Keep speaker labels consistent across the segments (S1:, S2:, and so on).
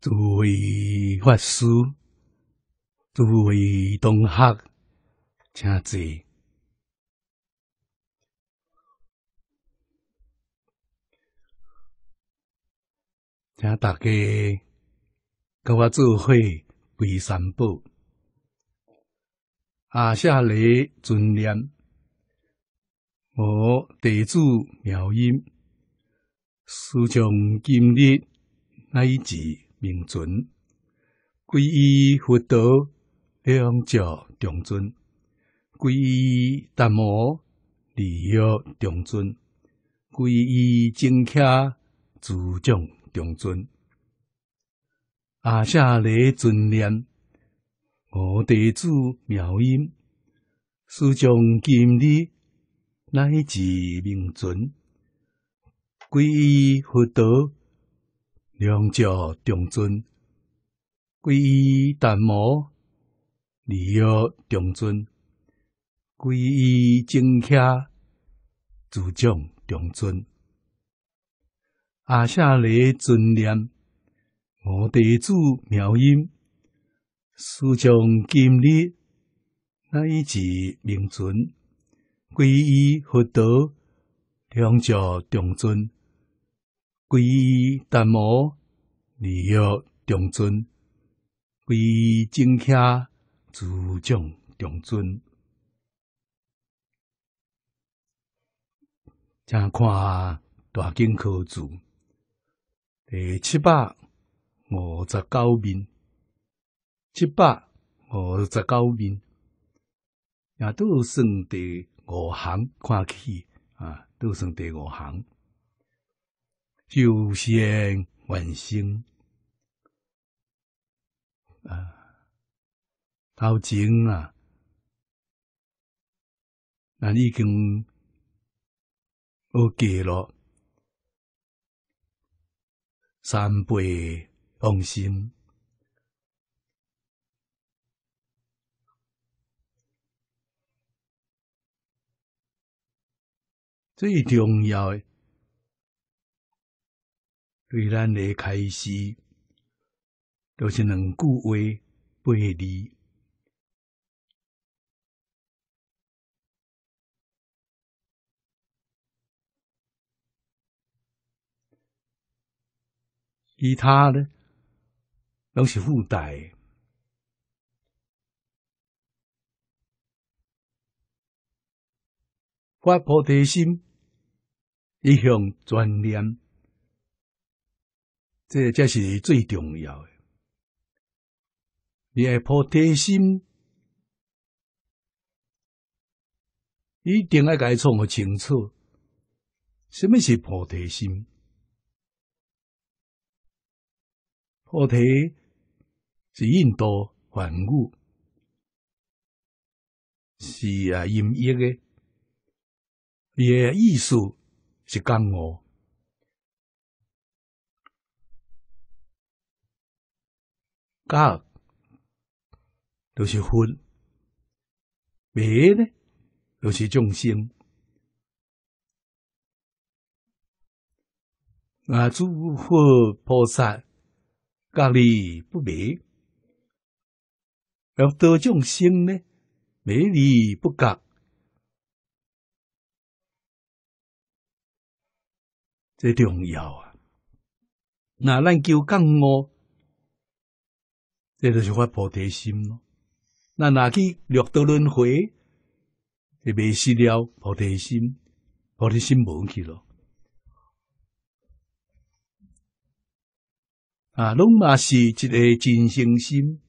S1: 诸位法师，诸位同学，请坐，请大家跟我做会归三宝，阿夏雷尊念，我地主妙音，师从今日乃至名尊，皈依佛陀，仰教众尊；皈依达摩，利乐众尊；皈依正教，自证众尊。阿舍利尊念，我弟子妙音，师将今日乃至名尊，皈依佛陀。两脚重尊，皈依淡摩；二腰重尊，皈依精卡；足掌重尊，阿舍利尊念，我地主妙音，师将今日乃至明尊，皈依佛陀，两脚重尊。皈依三二礼中顶尊；皈依正法，诸众顶尊。看大经可主，第七百五十九明，七百五十九明，也都是第五行，看起啊，都生第五行。九仙问星啊，头前啊，咱已经恶结了，三倍放心，最重要诶。对咱的开始，都是两句话，八字；其他呢，拢是附担。发菩提心，一向专念。这才是最重要的。你爱菩提心，一定要解创个清楚，什么是菩提心？菩提是印度梵语，是啊音译的，伊个意思是觉悟。格，就是佛；别呢，就是众生。啊，诸佛菩萨格里不别，要得众生呢，别里不格，这重要啊！那咱就根我。这就是发菩提心咯。那若去六道轮回，就迷失了菩提心，菩提心无去咯。啊，拢嘛是一个真心心，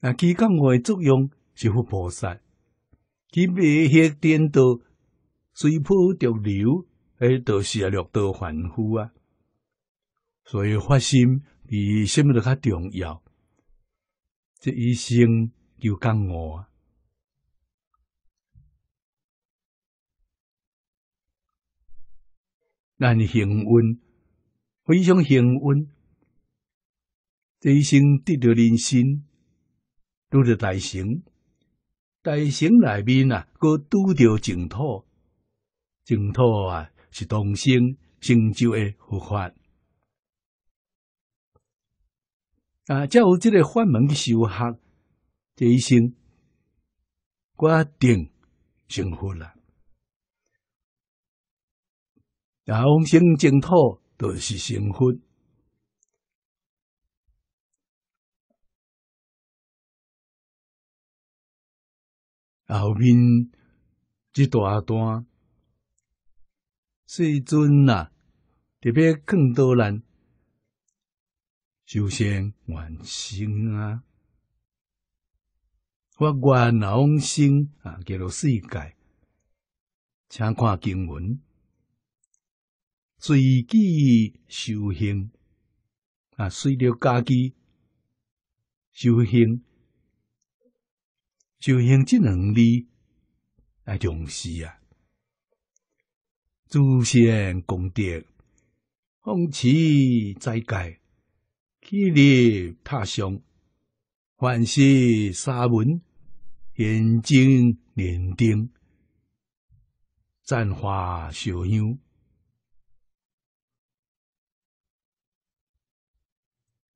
S1: 那其讲话作用是佛菩萨，其灭去颠倒，随波逐流，哎，都是啊六道凡夫啊。所以发心比什么都较重要，这一生就干我，咱的幸运，非常幸运，这一生得着人心，拄着大成，大成内面啊，搁拄着净土，净土啊是众生成就诶佛法。啊！才有即个法门去修学，这一生，我定成佛啦。然后生净土，就是成佛。后面这段段，最尊呐，特别更多人。修仙元星啊，我愿龙星啊，给到世界，请看经文，随机修行啊，随着家己修行，修行这两字啊，重视啊，祖先功德，宏启在界。一日踏上，欢喜沙门，严净莲顶，赞花小妞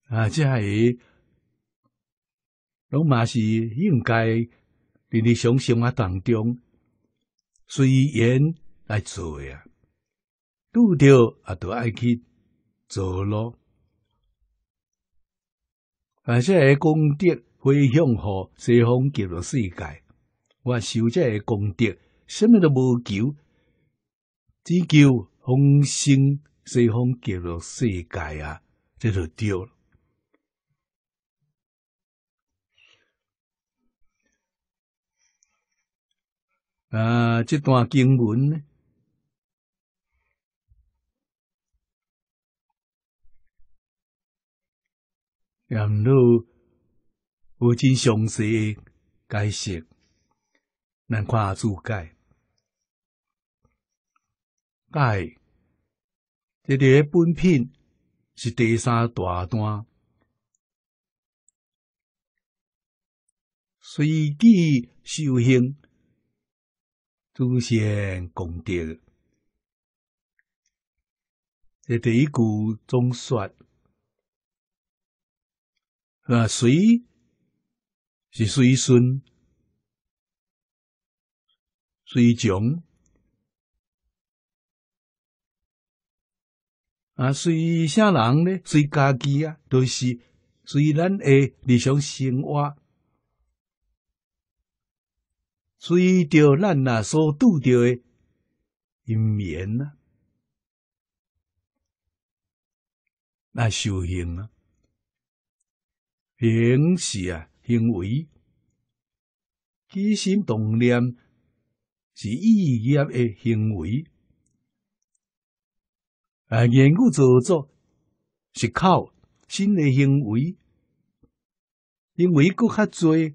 S1: 啊！这系拢嘛是应该日日常生活当中，随缘来做啊，遇到啊都爱去做咯。啊，即系功德回向学西方极乐世界。我修即个功德，什么都无求，只求往生西方极乐世界啊，这就对了。啊，这段经文呢？让汝有真详细解释，咱看注解。解，这个本品是第三大段，随机修行，祖先功德。这第一句总说。啊，谁是随顺，随降啊，随啥人呢？随家己啊，都是随咱诶理想生活，随着咱啊所拄着诶因缘啊，那修行啊。平时啊，行为、起心动念是意业的行为啊，言语造作是口心的行为，因为佫较侪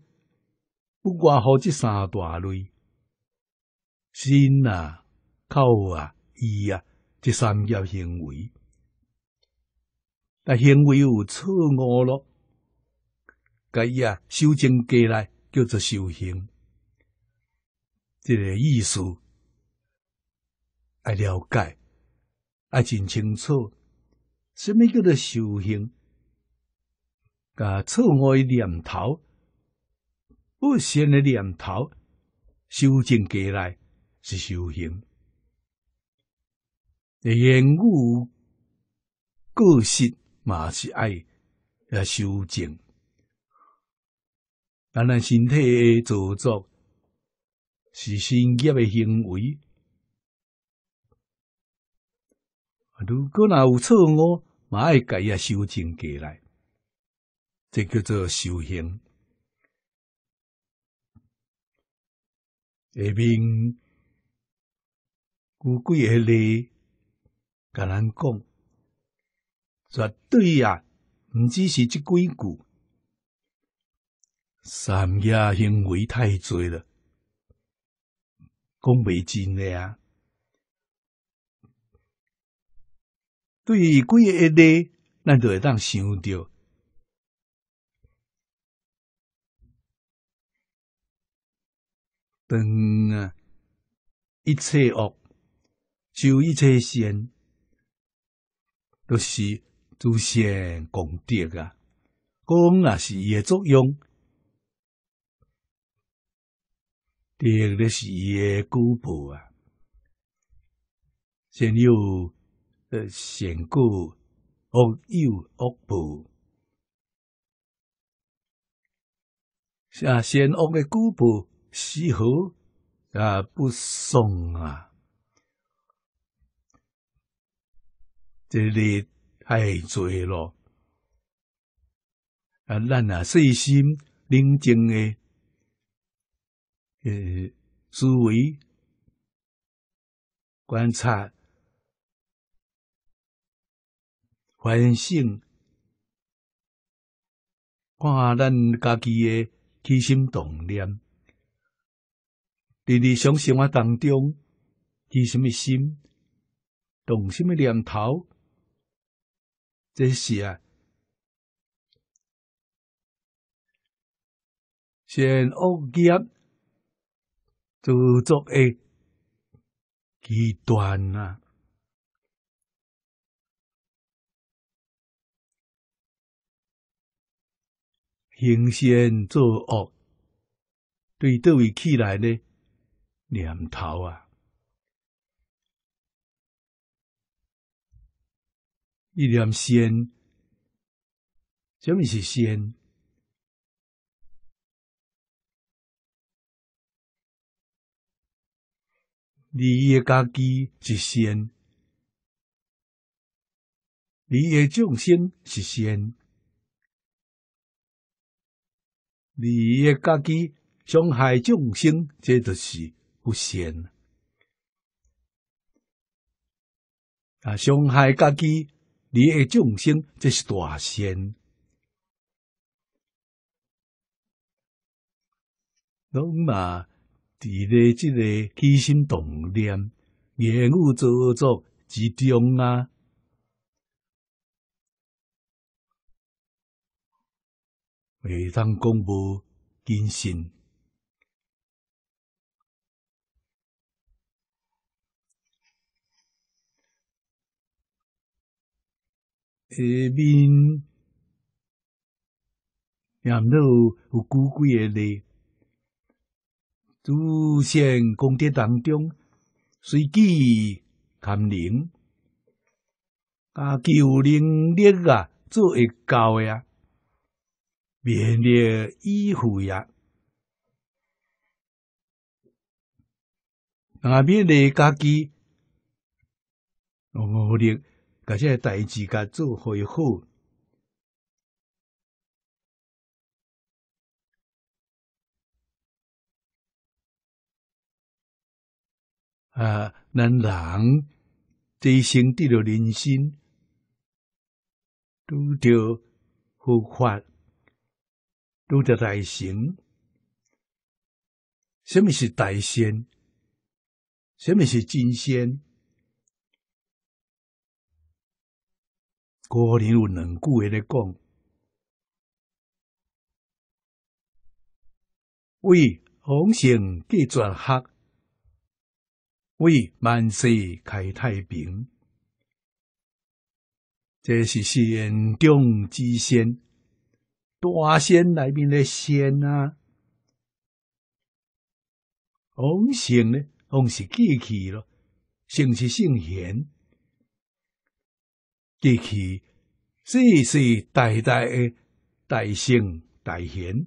S1: 不外乎即三大类：心啊、口啊、意啊，即三样行为。但行为有错误咯，甲伊啊，修正过来叫做修行，即个意思爱了解，爱真清楚，什物叫做修行？甲错误念头、不善的念头修正过来是修行。言语个性嘛是爱也修正。咱人身体诶造作是新业诶行为，如果若有错误，爱上改啊修正过来，这叫做修行。下面有几个例，甲咱讲，绝对呀，毋只是即几句。三业行为太侪了，讲袂尽的啊！对于个一例，咱就会当想着。等啊，一切恶就一切善，都是诸先功德啊！功啊是伊诶作用。第二个是业果报啊，先有呃先古恶有恶报，啊，先恶诶果报丝毫啊不送啊，这里太醉咯。啊，咱啊细心冷静诶。呃，思维、观察、反省，看咱家己的起心动念，在日常生活当中，起什么心，动什么念头，这是啊，善恶业。自作诶极端啊。行善作恶，对各位起来呢，念头啊，一念善，什么是善？你的家己是仙，你的众生是仙，你的家己伤害众生，这就是不仙。啊，伤害家己，你的众生这是大仙，伫咧即个起心动念、言语造作之中啊，未当讲无真心。下面也毋得有高贵个力。祖先功德当中，随机感灵，啊，旧能力啊，做会到呀，免了依附呀，啊，免了家己，力哋而个代志甲做会好。啊，咱人这一生得到人心，都得护法，都得大仙。什么是大仙？什么是真仙？古人有两句话在讲：“为红杏皆转黑。”为万世开太平，这是仙中之仙，大仙里面的仙啊！王仙呢？王是地气咯，圣是圣贤，地气世世代代的大圣大贤，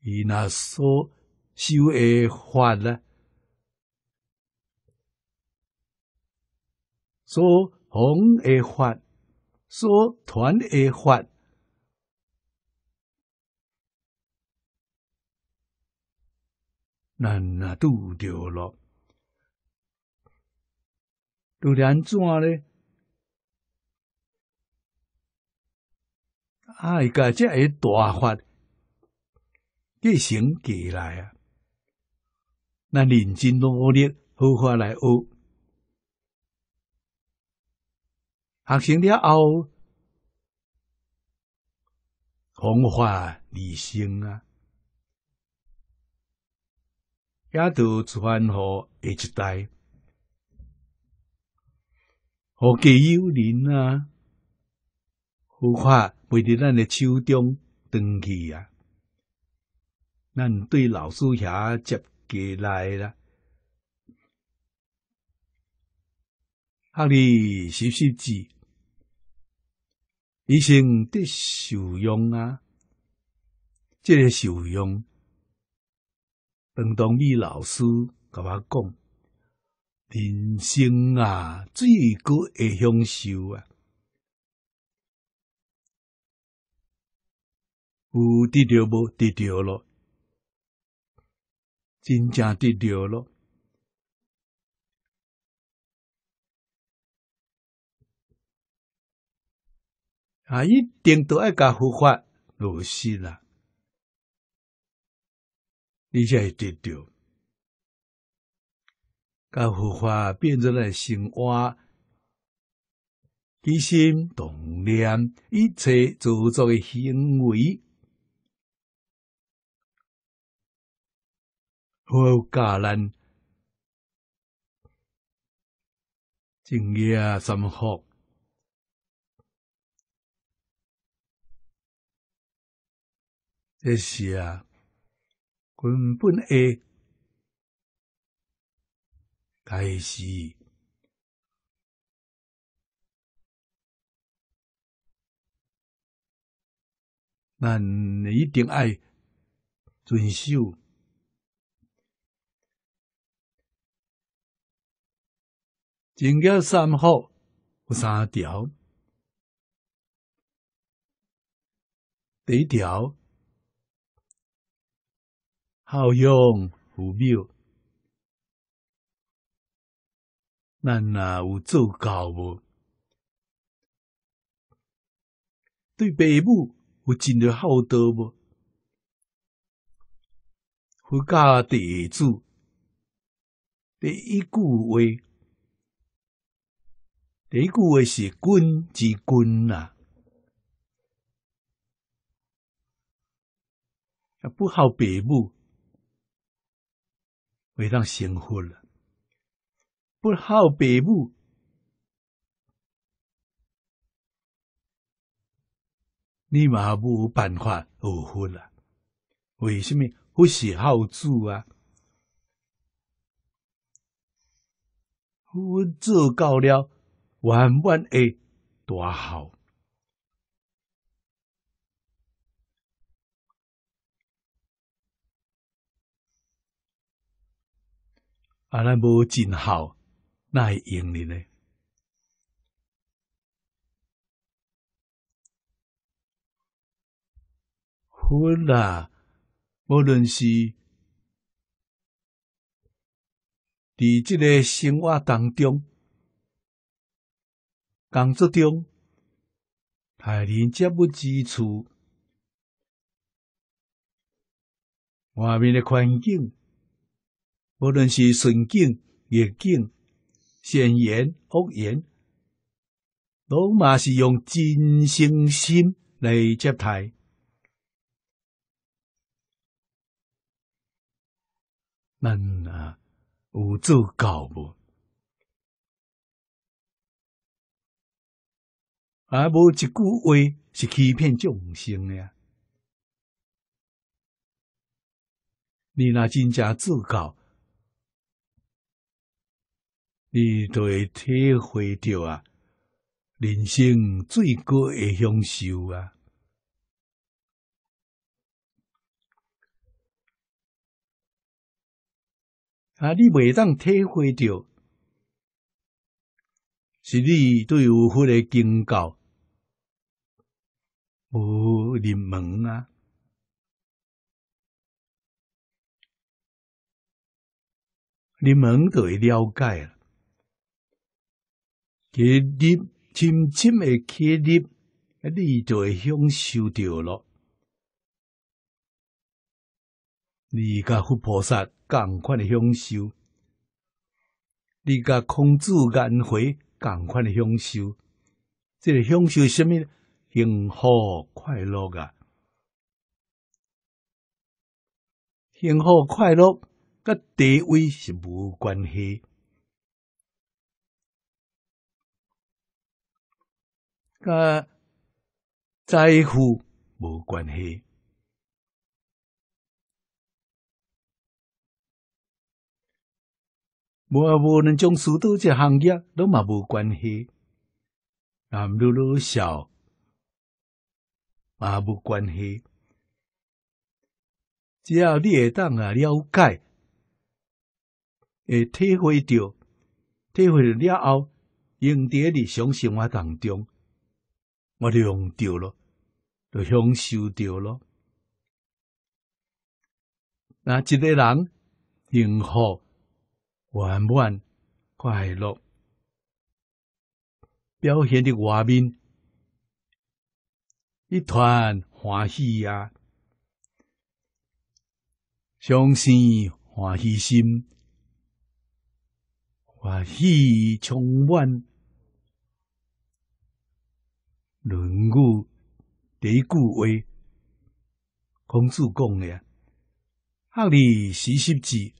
S1: 伊那所修的法呢？说红诶发，说团法。发，那拄着咯，了。着安怎咧？哎，个这个大法，继承起来啊！那认真努力，好好来学。学成了后，文化理性啊，也都传给下一代，何其有灵啊！文化袂在咱嘅手中断去啊！咱对老师遐接过来啦，阿里识识字。一生得受用啊！这个受用，邓丹米老师甲我讲，人生啊，最高的享受啊，有得着无得着咯？真正得着咯？啊！一定都爱甲佛法，落实啦。你才会得到，甲佛法变成了生活，积心动念，一切做作的行为，好教咱正业三福，这是啊，根本爱该是，那一定爱遵守。正业三好有三条，第一条。孝养父母，咱若有做孝无？对父母有尽了孝道无？回家第一句，第一句话是“君之君”呐，不孝父母。会当成福了，不孝父母，你嘛无办法幸福啦。为什么？不是孝子啊，我做到了万万的大孝。啊，咱无尽孝，那会用哩呢？婚啦，无论是伫即个生活当中、工作中，还连接不之处，外面的环境。无论是顺境、逆境、善言、恶言，拢嘛是用真心心来接待。咱啊，有做够无？啊，无一句话是欺骗众生呀！你若真正做到？你著会体会到啊，人生最高的享受啊！啊，你袂当体会到，是你对佛法的警告，无入门啊，入门就会了解了。结力，深深的结力，你就会享受到了。你甲佛菩萨共款的享受，你甲孔子颜回共款的享受。这个享受什么？幸福快乐啊！幸福快乐，甲地位是无关系。噶在乎无关系，无啊无两种许多只行业都嘛无关系，男女老少嘛无关系，只要你会当啊了解，会体会到，体会到了后用在日常生活当中。我用对了，就享受对了。那一个人幸福、圆满、快乐，表现的外面一团欢喜呀！相信欢喜心，欢喜充满。论语第一句话，孔子讲的：“学而时习之，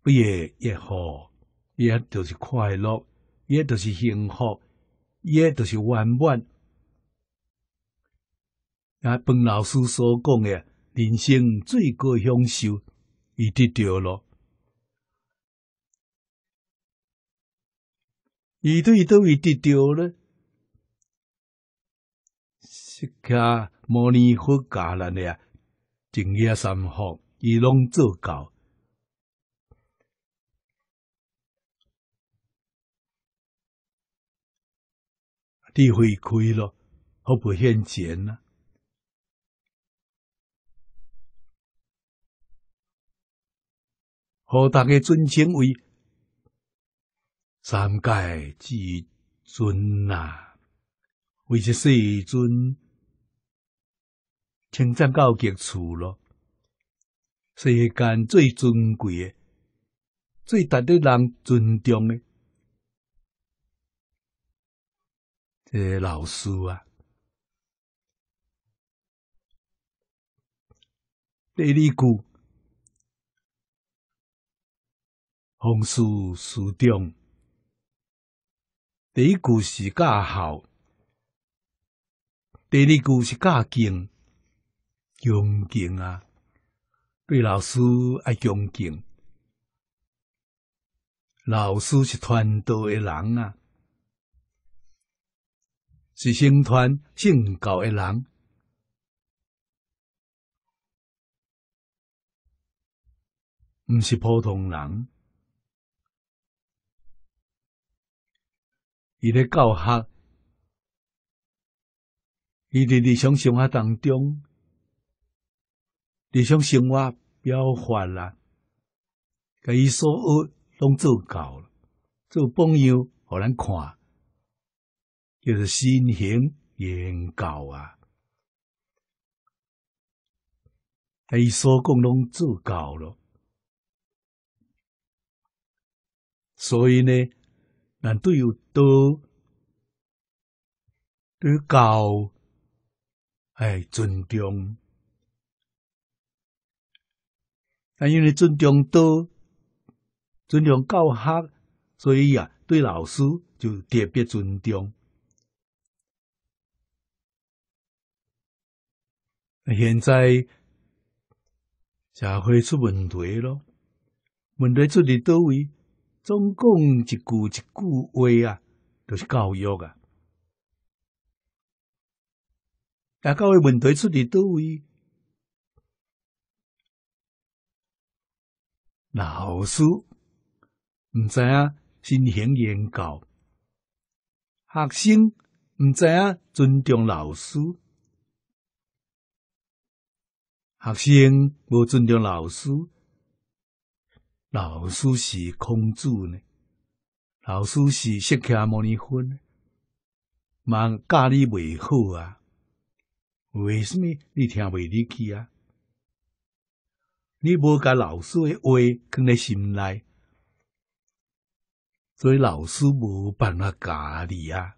S1: 不亦说乎？也就是快乐，也就是幸福，也就是圆满。”啊，本老师所讲的，人生最高享受，已得到了。伊对都已得到了。一家摩尼佛教人啊，净业三福，伊拢做够，地会开咯，何不现前呐！好，大家尊称为三界至尊呐，为这世尊。称赞到极处了，世间最尊贵的、最值得人尊重的，这老师啊！第二句，红树树中；第一句是教孝；第二句是教敬。恭敬啊！对老师爱恭敬。老师是团队的人啊，是成团信教的人，唔是普通人。伊咧教学，伊伫日常生活当中。日常生活表法啦，甲伊所学拢做教了，做榜样互咱看，叫做身行言教啊。甲伊所讲拢做教了，所以呢，咱对有多。对教，哎，尊重。因为尊重多，尊重教学，所以啊，对老师就特别尊重。现在社会出问题咯，问题出在叨位？总共一句一句话啊，都是教育啊。啊，教育问题出在叨位？老师毋知影循行研教；学生毋知影尊重老师。学生无尊重老师，老师是孔子呢？老师是释迦牟尼佛呢？忙教你未好啊？为什么你听袂入去啊？你无甲老师的话放在心内，所以老师无办法教你啊。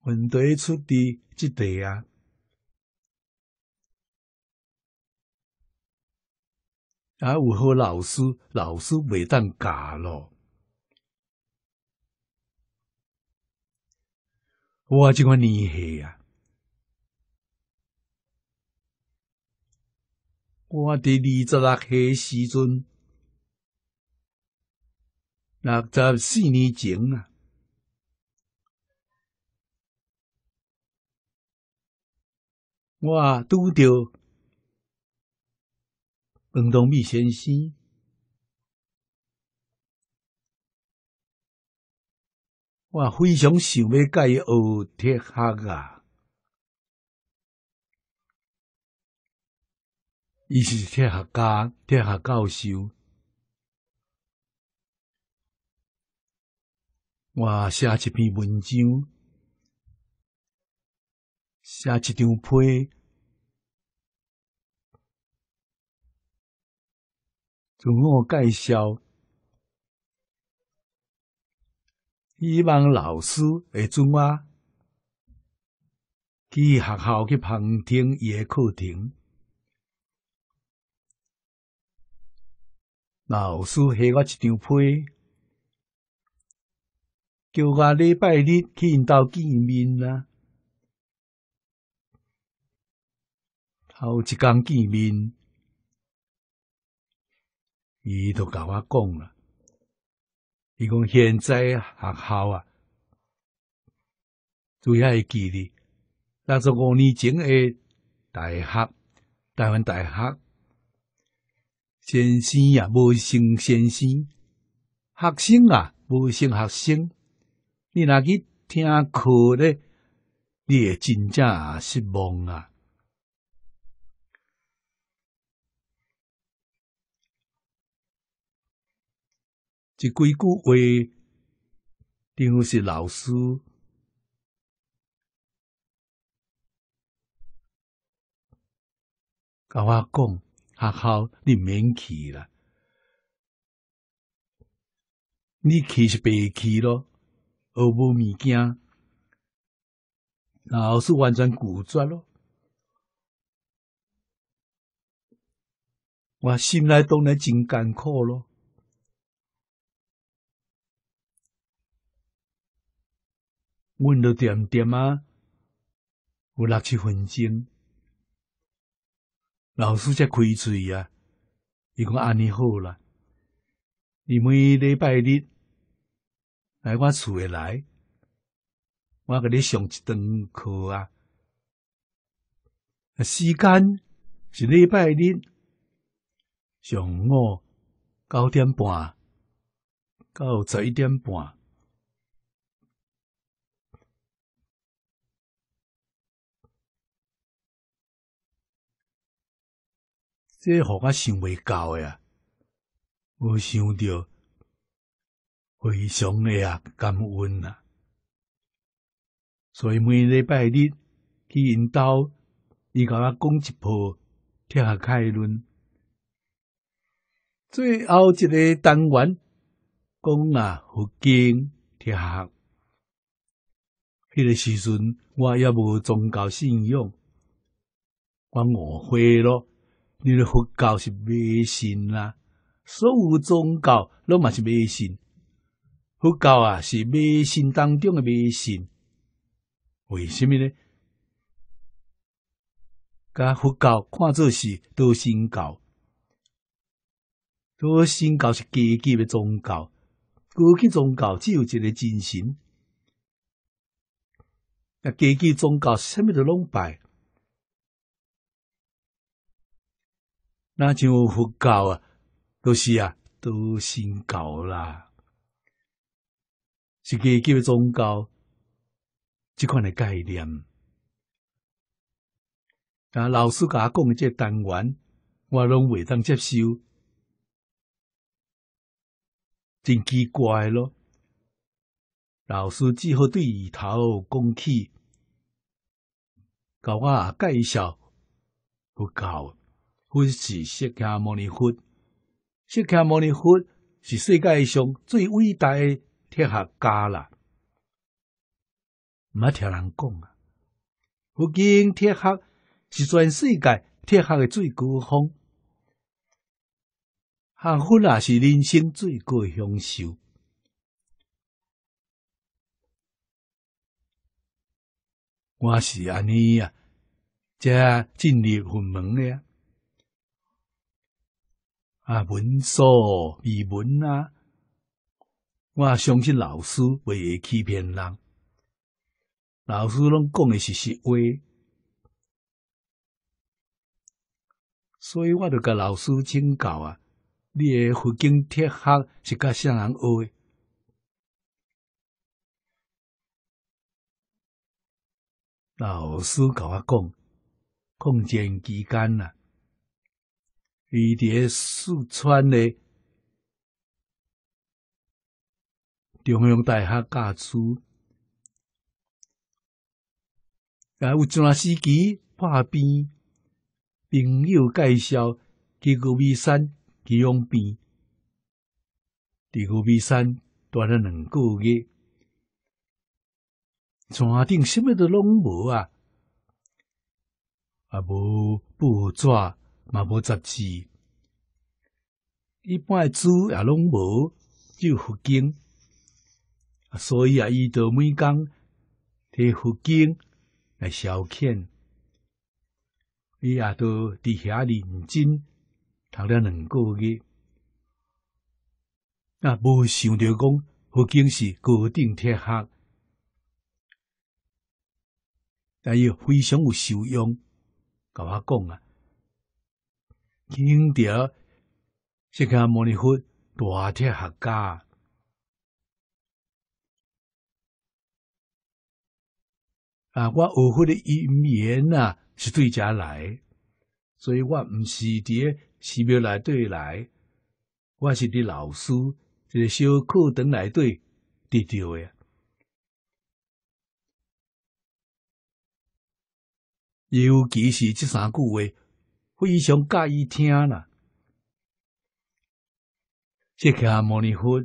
S1: 问题出伫即代啊，啊有好老师，老师袂当教咯。我这款年害啊。我伫二十六岁时阵，六十四年前啊，我拄着黄东美先生，我非常想要伊学一下啊！伊是哲学家、哲学教授。我写一篇文章，写一张批，自我介绍，希望老师会准我去学校去旁听伊诶课程。老师给我一张批，叫我礼拜日去因兜见面啦。头一天见面，伊都甲我讲啦。伊讲现在学校啊，主要会记律。但是五年前诶，大学台湾大学。先生呀，无生先生；学生啊，无生学生。你若去听课咧，你会真正失望啊！这几句话，就是老师甲我讲。学校你免去啦，你去是白去咯，学无物件，老是完全古作咯，我心内当然真艰苦咯。阮了点点啊，有六七分钟。老师才开嘴啊！伊讲安尼好啦，你每礼拜日来我厝诶来，我甲你上一堂课啊。时间是礼拜日上午九点半到十一点半。这我想未到呀，我想着常诶啊感恩啊！所以每礼拜日去因兜，伊甲我讲一铺，听下开论。最后一个单元讲啊佛经，听下。迄个时阵我也无宗教信仰，我误会咯。你佛教是迷信啦，所有宗教拢嘛是迷信。佛教啊是迷信当中的迷信，为什么呢？甲佛教看作是多神教，多神教是阶级的宗教，各级宗教只有一个精神，啊，各级宗教什么都拢拜。那像佛教啊，都是啊，都信教啦，是给几宗教，这款的概念。但老师甲讲的这单元，我拢未当接受，真奇怪咯。老师只好对头讲起，教我介绍佛教。不是释迦牟尼佛，释迦牟尼佛是世界上最伟大的哲学家啦，毋没听人讲啊，佛经哲学是全世界哲学的最高峰，含佛也是人生最高的享受。我是安尼啊，才进入佛门了。啊，文素、语文啊，我相信老师未会欺骗人，老师拢讲的是实话，所以我就甲老师请教啊，你诶，佛经铁盒是甲啥人学诶。老师甲我讲，抗战期间啊。离个四川的中央大学教书，啊，有阵时机破病，朋友介绍去峨眉山去养病，去峨眉山住了两个月，山顶什么都拢无啊，啊，无报纸。嘛无杂志，一般诶书也拢无，只有佛经，所以啊，伊都每工摕佛经来消遣，伊也都伫遐认真读了两个月，啊，无想着讲佛经是高定铁学，但伊非常有修用，甲我讲啊。经典是看摩尼佛大天学家啊！我有佛的因缘啊，是对家来，所以我不是伫是不要来对来，我是伫老师，一个小课堂来对得到的。尤其是这三句话。非常介意听啦，释迦牟尼佛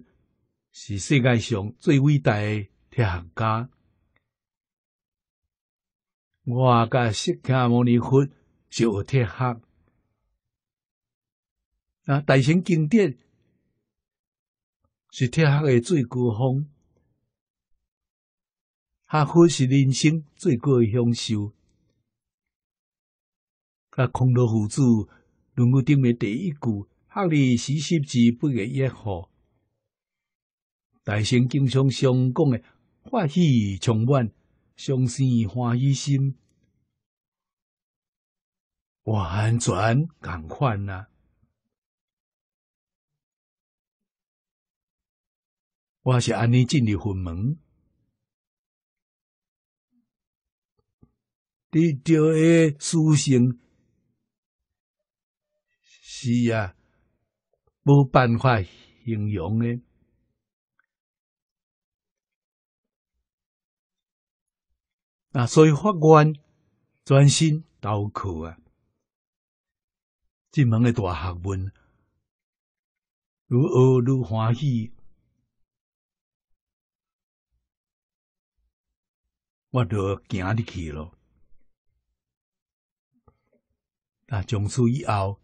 S1: 是世界上最伟大的哲学家。我啊，跟释迦牟尼佛学哲学，啊，大乘经典是哲学的最高峰，学佛是人生最高的享受。那《空头护子《楞严经》的第一句：“克力十习之，不约约好。”大乘经上常讲的：“欢喜充满，相生欢喜心，完全感款啊！我是安尼进入佛门，你就诶，修行。是啊，无办法形容诶。啊，所以法官专心教课啊，进门诶大学问，愈学愈欢喜，我就行入去咯。啊，从此以后，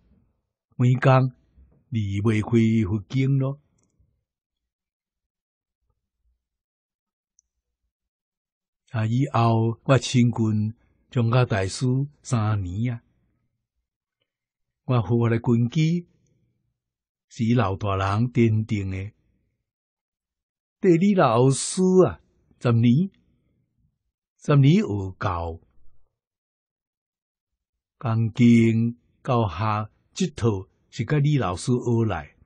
S1: 每工离袂开佛经咯，啊！以后我参军，张家大师三年啊，我学的根基是老大人奠定的，地理老师啊，十年，十年有教，钢筋教学。这套是甲李老师学来，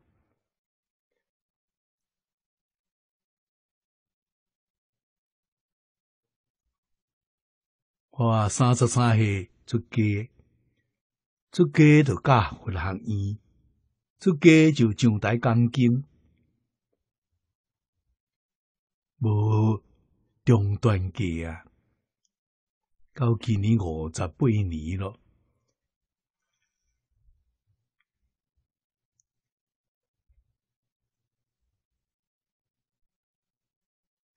S1: 我三十三岁出家，出家就教佛学院，出家就上台讲经，无中断过啊！到今年五十八年了。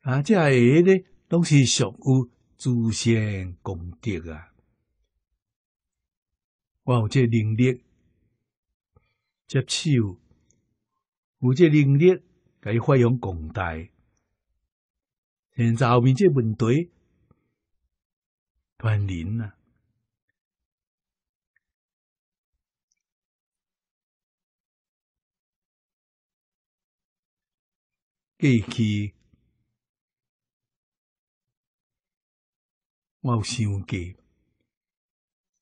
S1: 啊，这下呢拢是属于祖先功德啊！我有这能力接受，有这能力伊发扬光大。现在后面这问题断人了，过去我有想过，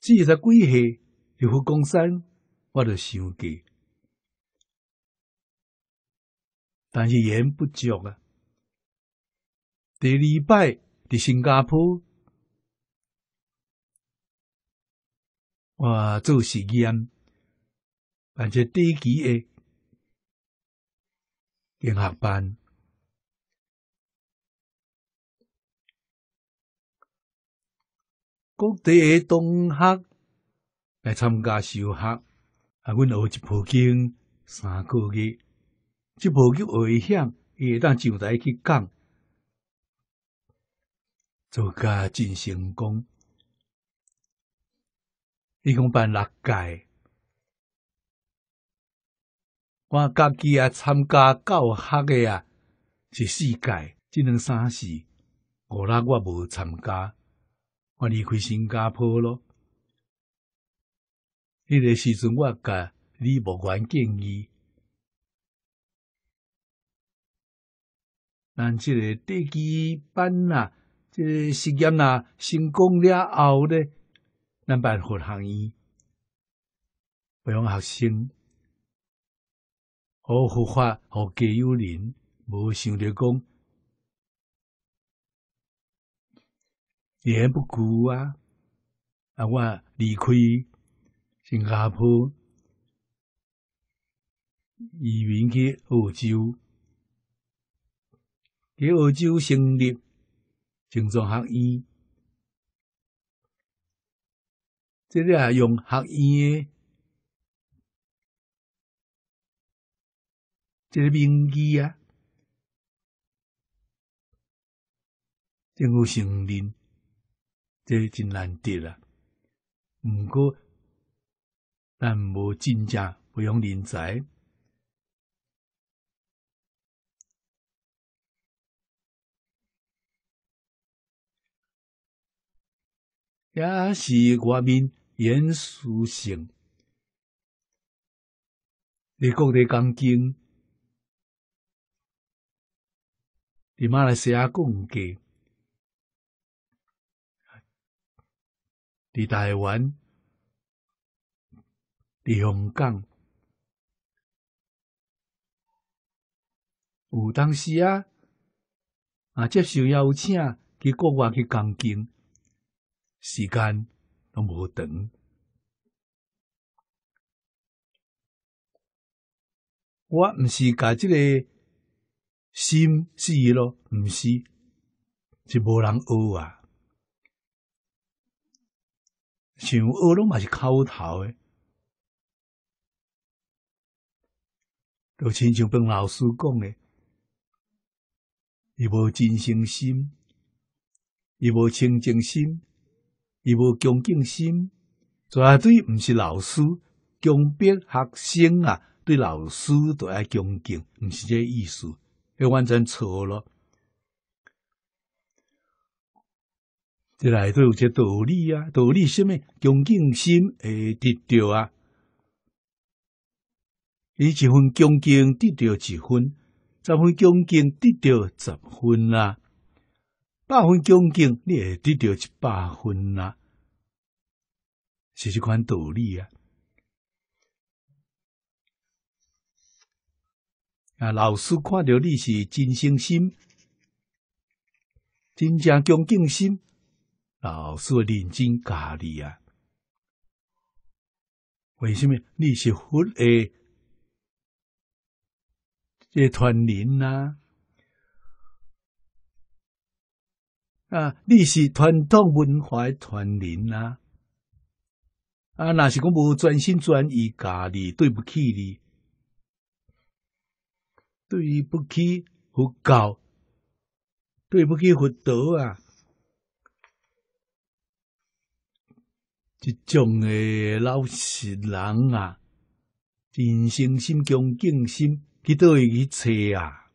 S1: 至少几岁下去福冈山，我着想过。但是缘不着啊。第二摆伫新加坡，我做实验，办只短期诶，联合班。各地诶同学来参加修学，啊，阮学一部经三个月，一部经会险，伊会当上台去讲，做甲真成功，伊讲办六届，我家己啊参加教学个啊，是四届，即两三、四，五六我无参加。我离开新加坡咯，迄个时阵我甲李伯元建议，咱即个地基班呐，这个实验啊，成功了后咧，咱办副行业，培养学生，好孵化好技优人，无想着讲。也不苦啊！啊，我离开新加坡，移民去澳洲，去澳洲成立成长学院。这里啊，用学院的，这个名义啊，能够成立。这真难得啊。不过但无真正培养人才，也是外面严肃性，你各的钢筋，你马来西亚供给。伫台湾、伫香港，有当时啊，啊，接受邀请，去国外去讲经，时间都无长。我毋是甲即个心死咯，毋是，是无人学啊。想恶拢嘛是靠头诶，著亲像跟老师讲诶，伊无真诚心，伊无清净心，伊无恭敬心。绝对毋是老师，强逼学生啊，对老师都爱恭敬，毋是这意思，迄完全错咯。这内都有个道理啊，道理什么？恭敬心会得着啊。你一分恭敬得着一分，十分恭敬得着十分啊，百分恭敬你会得着一百分啊。是这款道理啊。啊，老师看到你是真心心，真正恭敬心。老是认真教你啊？为什么你是佛的？这团人呐？啊，你是传统文化的团人呐？啊，那是讲无专心专意教你，对不起你，对不起佛教，对不起佛陀啊！即种诶老实人啊，人生心恭敬心，去倒会去测啊？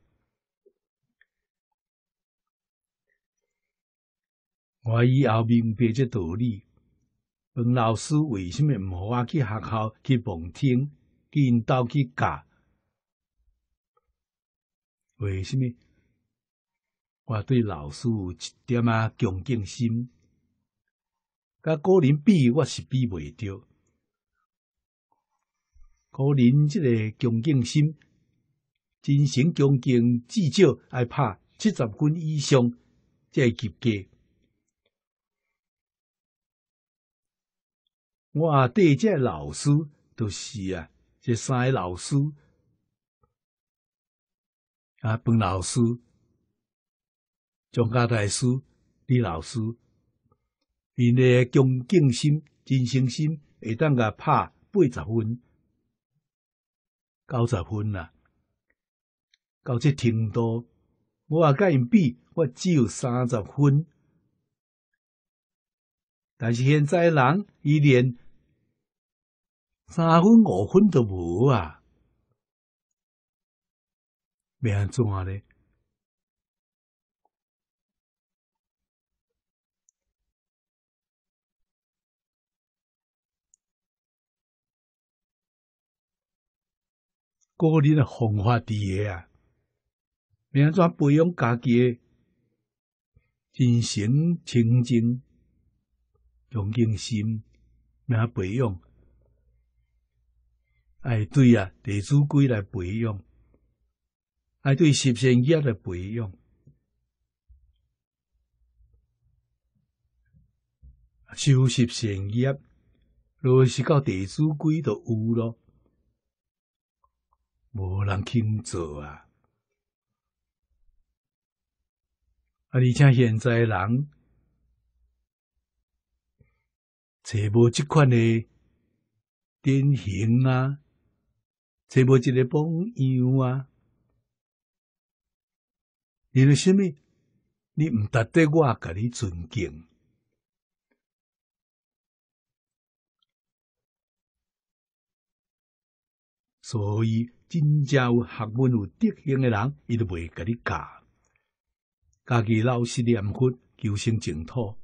S1: 我以后明白这道理，问老师为什么唔好我去学校去旁听、去因家去教？为什么？我对老师有一点啊恭敬心。甲古人比，我是比袂到。古人即个恭敬心，真心恭敬，至少爱拍七十斤以上，才会及格。我对这老师都是啊，这三个老师，啊，本老师、张家大师、李老师。因个恭敬心、真诚心，会当甲拍八十分、九十分啦，到这程度，我啊甲因比，我只有三十分。但是现在人，伊连三分五分都无啊，安怎咧。个人的方法伫个啊，安怎培养家己诶，精神清净、同净心名培养。哎，对啊，地主规来培养，哎，对，十善业来培养。修习善业，若是到地主规都有咯。无人肯做啊！啊，而且现在人找无即款的典型啊，找无一个榜样啊，你为什物？你唔值得我甲你尊敬，所以。真正有学问、有德行的人，伊都袂甲你教。家己老实念佛，求生净土。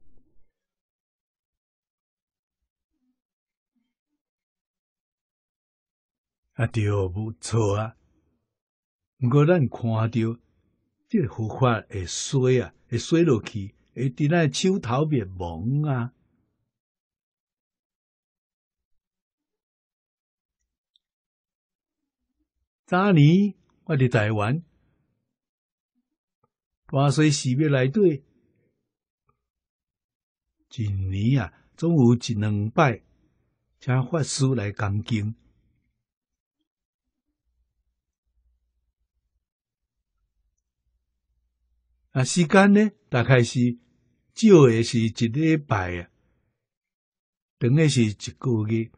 S1: 啊，对，不错啊。不过咱看到，这佛法会衰啊，会衰落去，会伫咱手头灭亡啊。早年我伫台湾，话水是要来对，今年啊总有一两摆，请法师来讲经。啊，时间呢大概是，少的是一礼拜啊，长的是一个月。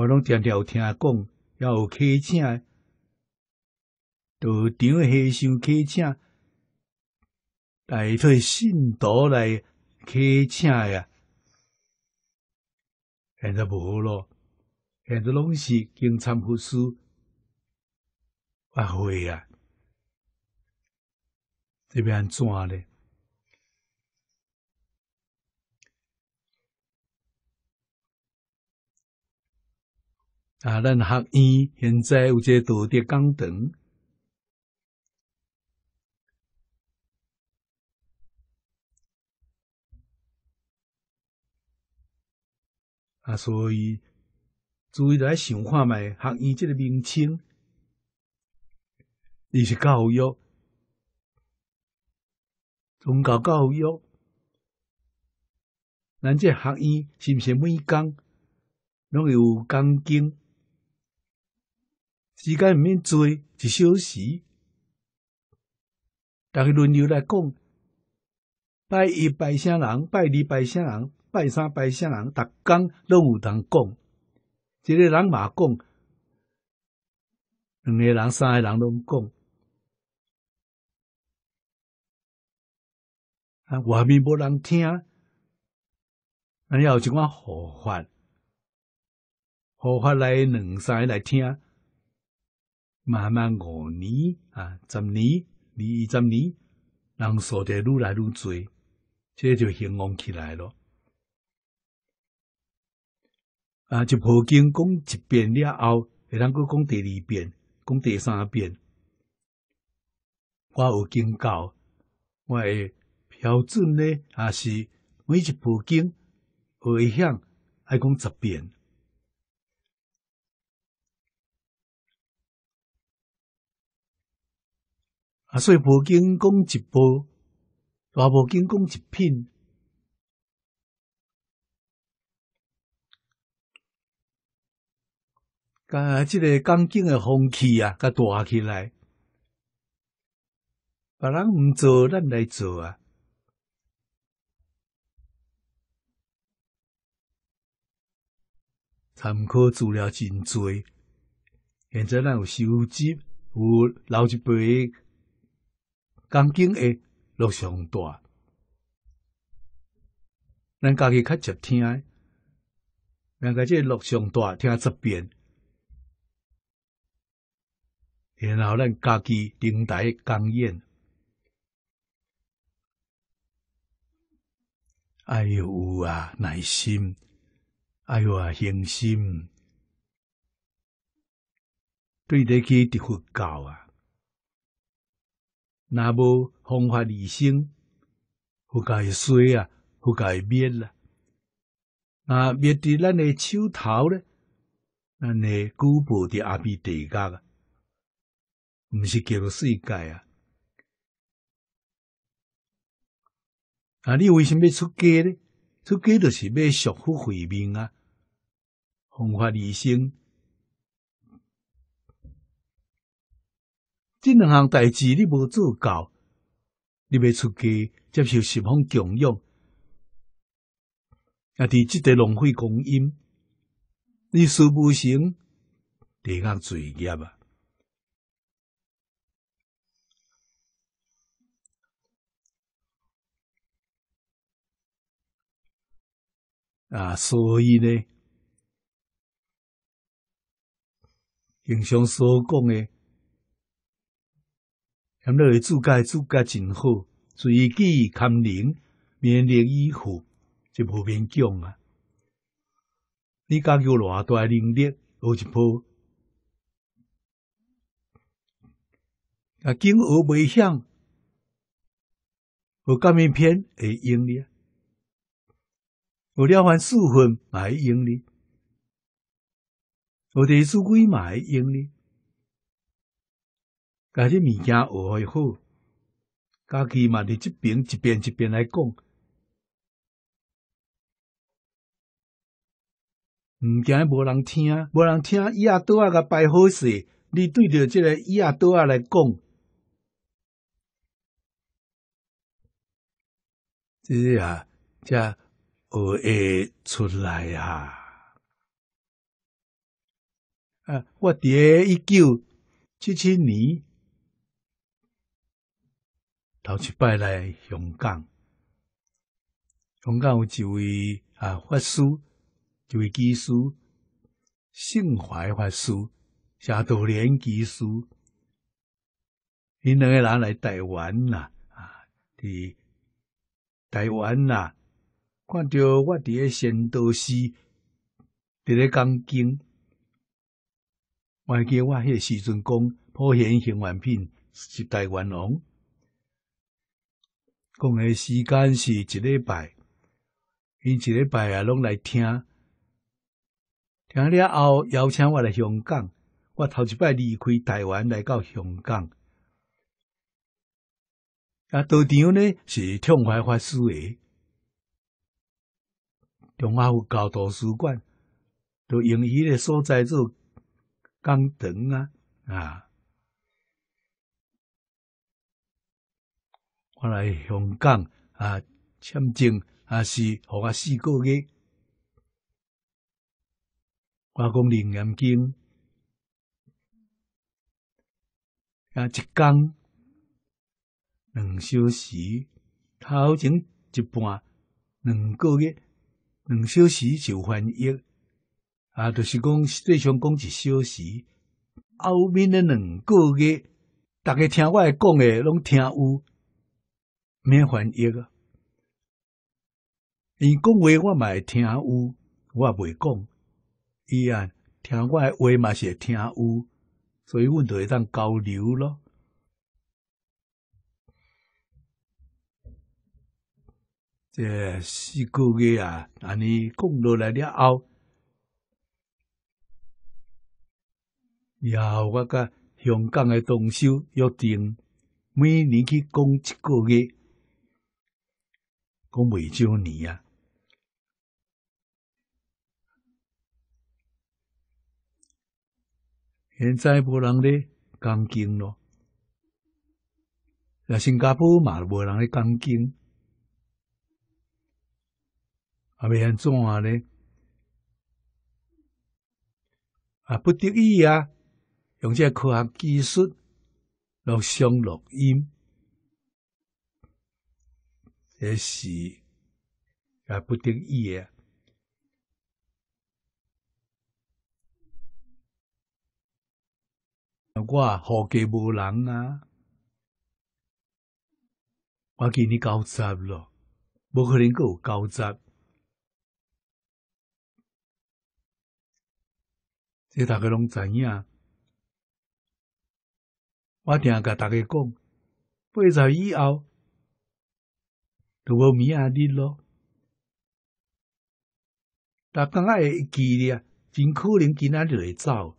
S1: 我拢常常有听讲，要有客请，到场和尚客请，带出信徒来客请呀。现在无咯，现在拢是经忏法师发火啊，这边安怎呢？啊，咱学院现在有个道德讲堂，啊，所以注意来想看卖学院这个名称，伊是教育，宗教教育，咱这学院是不是每讲拢有钢筋？时间毋免做一小时，逐个轮流来讲。拜一拜啥人，拜二拜啥人，拜三拜啥人，逐天拢有通讲。一个人嘛讲，两个人、三个人拢讲。啊，外面无人听，你要怎啊？护法，护法来两三个来听。慢慢五年啊，十年、二十年，人数的愈来愈多，这就兴旺起来了。啊，一部经讲一遍了后，会通够讲第二遍、讲第三遍。我有经教，我诶标准呢，也是每一部经，回响，向爱讲十遍。啊，所以《宝经》讲一部，《大宝经》讲一品。把即个恭敬诶风气啊，佮大起来。别人唔做，咱来做啊！参考资料真多，现在咱有收集，有老一辈。刚劲下落上大，咱家己较接听，咱家即落上大听一遍，然后咱家己临台讲演。哎呦，有啊，耐心，哎呦啊，恒心，对得起一佛教啊。那无方法离生，覆盖衰啊，覆盖灭啦。那灭伫咱的手头咧，咱诶古布伫阿弥地家啊，毋是叫世界啊。啊，你为什要出家咧？出家就是要修复慧命啊，方法离生。这两项代志你无做到，你要出家接受十方供养，也伫即块浪费光阴。你做不行，顶下罪业啊！啊，所以呢，经常所讲诶。咱那个注解、注解真好，随以记看免面力一虎就无勉强啊！你讲有偌大能力，学一坡啊，金额买向我干面偏买盈利，我了还四分买用利，我第注嘛买用利。家己物件学会好，家己嘛，你即边一边一边来讲，毋惊无人听，无人听伊阿多啊甲摆好势，你对着即个伊阿多啊来讲，即啊，即学会出来啊。啊，我咧一九七七年。头一摆来香港，香港有一位啊法师，一位居士，姓怀法师、写道连居士，因两个人来台湾啦，啊，伫台湾啦，看到我伫个仙导寺，伫咧讲经，我记我迄时阵讲，普贤行愿品是台湾王。讲诶，时间是一礼拜，因一礼拜啊拢来听，听了后邀请我来香港，我头一摆离开台湾来到香港，啊，道场呢是畅华法师诶，中华有高图书馆，都用伊个所在做讲堂啊，啊。我来香港啊，签证也是互我四个月。我讲零眼睛啊，一工两小时，头前一半两个月，两小时就翻译啊，就是讲最上讲一小时，后面呢两个月，大家听我讲的拢听有。免翻译啊！伊讲话我嘛会听有，我袂讲；伊啊听我诶话嘛是会听有，所以阮著会当交流咯。这四个月啊，安尼讲落来了后，然后我甲香港诶同修约定，每年去讲一个月。讲未少年啊。现在无人咧钢筋咯，那新加坡嘛无人咧钢筋，阿未安怎啊咧？啊不得意啊，用这科学技术录相录音。也是啊，不定意个。我何家无人啊？我今你交杂了，无可能够有交杂。即大家拢知影，我定甲大家讲，八十以后。如果明下日咯，大刚刚的记啊，真可能今仔日会走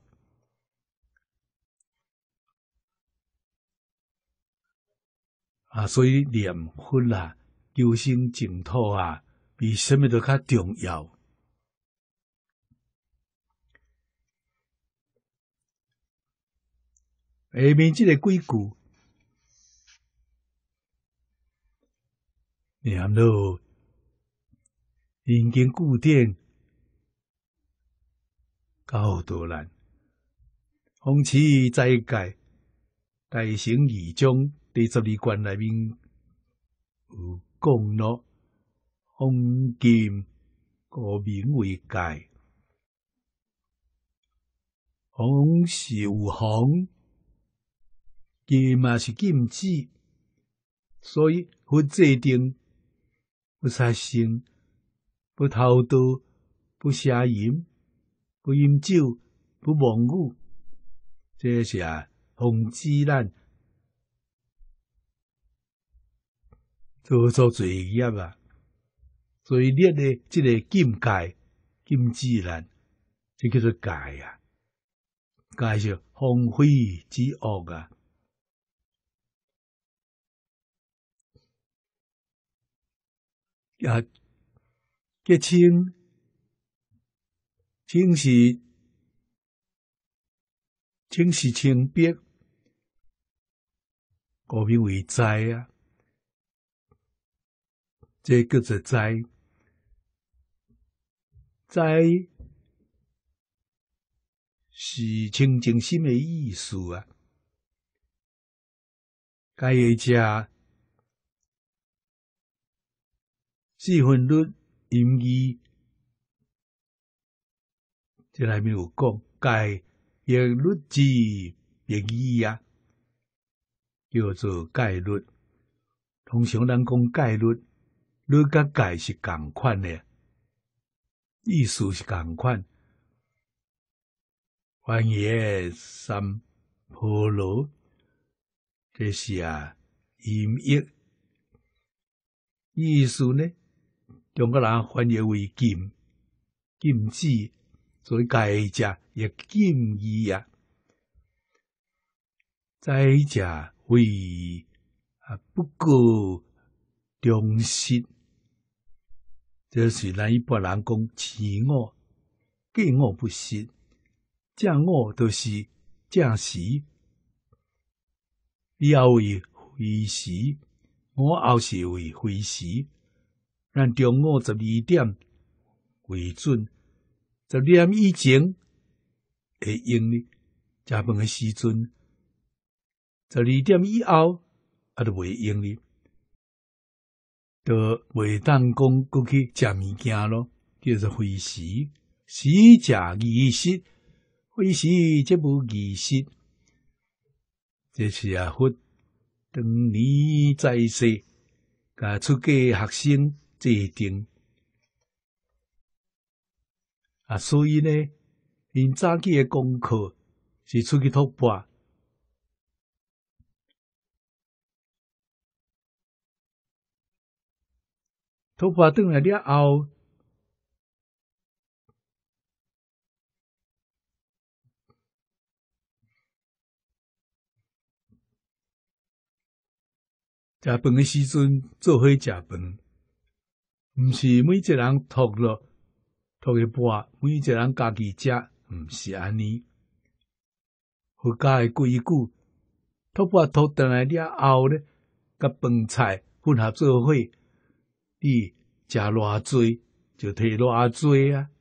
S1: 啊！所以念佛啊，修生净土啊，比什么都较重要。下面这个鬼句然后，人间固典，教多人，风起在界，大成义中第十二关内面有讲了，红金革命为界，红是有红，金嘛是禁止，所以佛制定。不杀生，不偷盗，不杀淫，不饮酒，不妄语，这啊，弘济难，做做作业啊。最烈的这个禁戒，禁济难，这叫做戒啊，戒是风辉之恶啊。啊！洁净，净是净是清别，故名为“斋”啊。这叫做“斋”，“斋”是清净心的意思啊。该回家。四分律音义，这里面有讲界也律字别义呀，叫做概律。通常咱讲概律，律甲概是共款嘞，意思是共款。翻译三婆罗，这是啊音译，意思呢。中国人翻译为“禁禁止，所以“该家也“禁伊啊，“在”家为啊，不过东心，这是咱一般人讲自我，给我不惜讲我都是讲死，你要为非死，我奥是为非死。咱中午十二点为准，十二点以前会用哩，食饭诶时阵，十二点以后，啊，都未用哩。都袂当讲过去食物件咯，叫做会时，时食意识，会时则无意识，这是啊，佛当你再世，甲出诶学生。这一种啊，所以呢，因早起的功课是出去偷破。偷破等来了后，食饭的时阵，做好食饭。毋是每一个人托了托一半，每一个人家己食，毋是安尼。我家诶规矩，托盘托倒来，了后咧，甲饭菜混合做伙，你食偌济就摕偌济啊。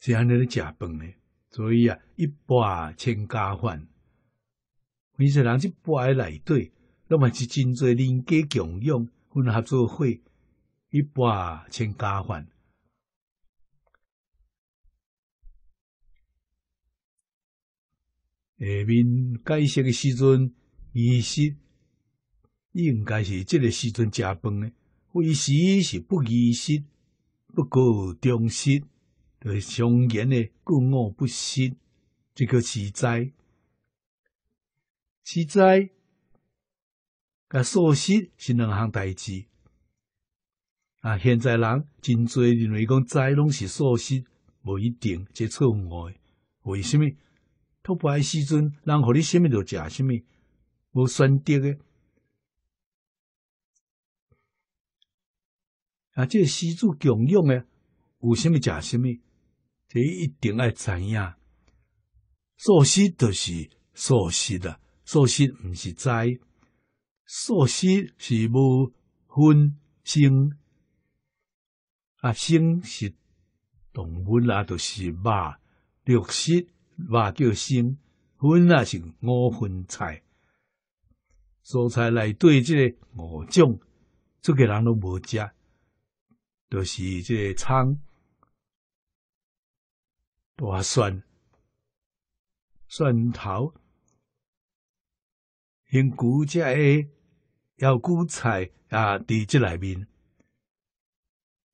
S1: 是安尼咧食饭咧，所以啊，一半千家饭，每一个人只诶来对。那么是真侪人家共用，混合作伙，一般千家饭。下面解释的时阵，意识应该是这个时阵食饭呢？为时是不仪式，不过中食，就是常言的“过午不食”，这个是灾，是灾。甲素食是两项代志啊！现在人真侪认为讲斋拢是素食，无一定，即错误。为什么？托牌时阵，人互你虾米就食虾米，无选择诶。啊！即个施主共用诶，有虾米食虾米，即一定爱知影。素食就是素食啊，素食毋是斋。素食是无荤腥，啊，腥是动物啊，著是肉；绿色嘛叫腥，荤啊是五荤菜。蔬菜来对这个五种，这个人都无食，著是这葱、大蒜、蒜头，用菇价的。有韭菜啊，伫即内面，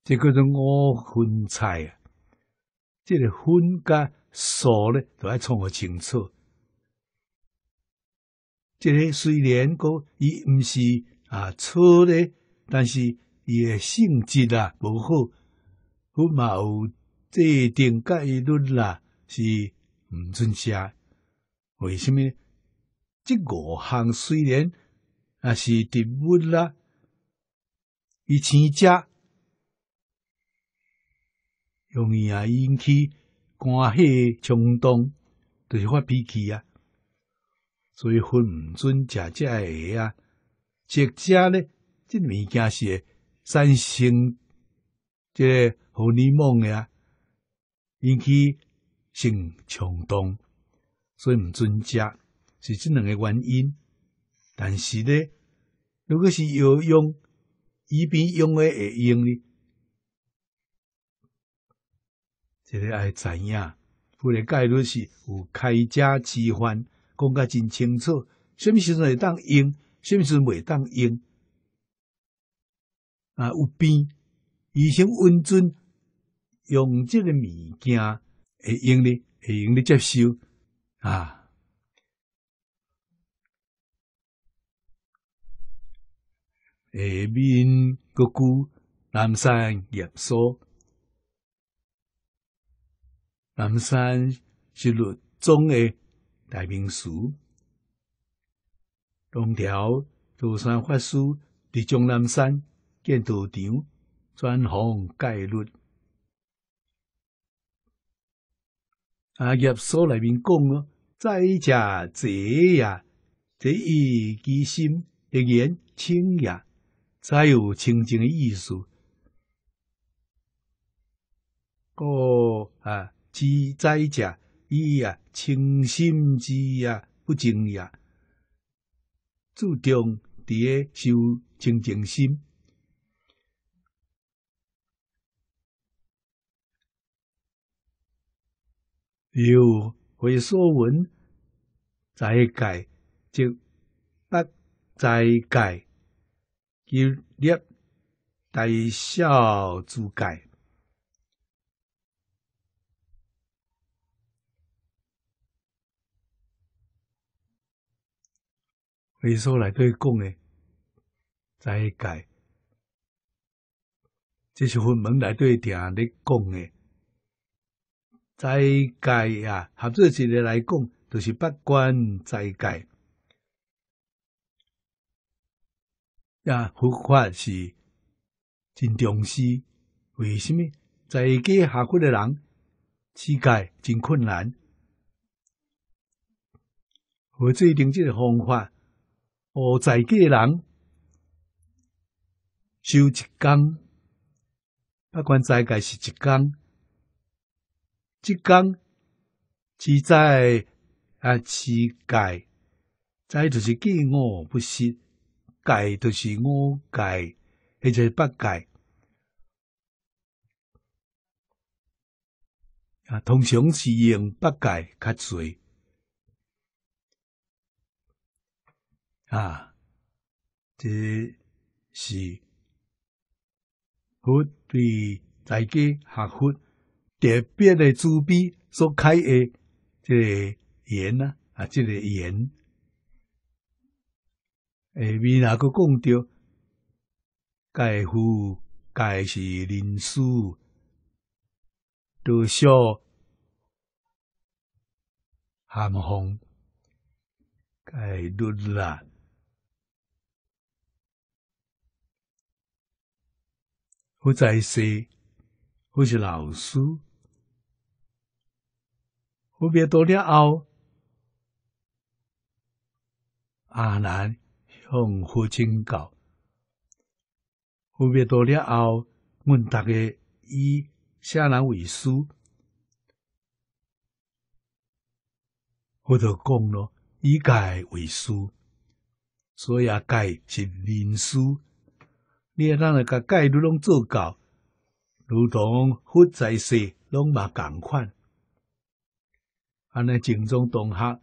S1: 即叫做五荤菜啊。即个分甲数咧，都爱创互清楚。即个虽然讲伊毋是啊粗咧，但是伊嘅性质啊无好，有嘛有界定、介议论啦，是毋准确。为什么？即五行虽然。那是植物啦，伊生食，容易啊引起肝火冲动，就是发脾气啊。所以分唔准食只个啊，食食咧，这物件是产生这荷尔蒙啊，引起性冲动，所以唔准食，是这两个原因。但是呢，如果是药用，一边用咧，会用呢？这个爱知影，不然概率是有开价之欢，讲甲真清楚，什么时阵会当用，什么时阵袂当用？啊，有边医生温存用这个物件，会用咧，会用咧接受啊。下面个句，南山叶所，南山是律宗的大名书，东条道山法师立中南山建道场，专弘戒律。啊，叶所内面讲咯，在家者呀，这一机心的言轻呀。再有清净的意思。个啊，即在者，以啊，清心之啊，不净也，注重伫个修清净心，有会作文再改，就不再改。一列大小租界，你说来对讲诶，再改，这是分门来对定的讲的，在界啊，合作起来来讲，就是不管再改。呀，佛法是真重视。为什么在家下苦的人，世界真困难？佛制定这个方法？何在家居人修一刚？不管在家是一刚，金刚只在啊世界在就是见饿不是。界就是我界，或者八界。啊，通常是用八界较侪。啊，这是佛对大家学佛特别的资币所开的，这个盐啊，啊，这个下面那个讲着，该夫该是林书，多少寒风该热啦？我在是，我是老师，我别多了后，阿南。从佛请教，分别多了后，阮逐个以下人为师，或者讲咯，以戒为师，所以啊，戒是灵师。你啊，咱来把戒都拢做到，如同佛在世，拢嘛共款。安尼净宗同学，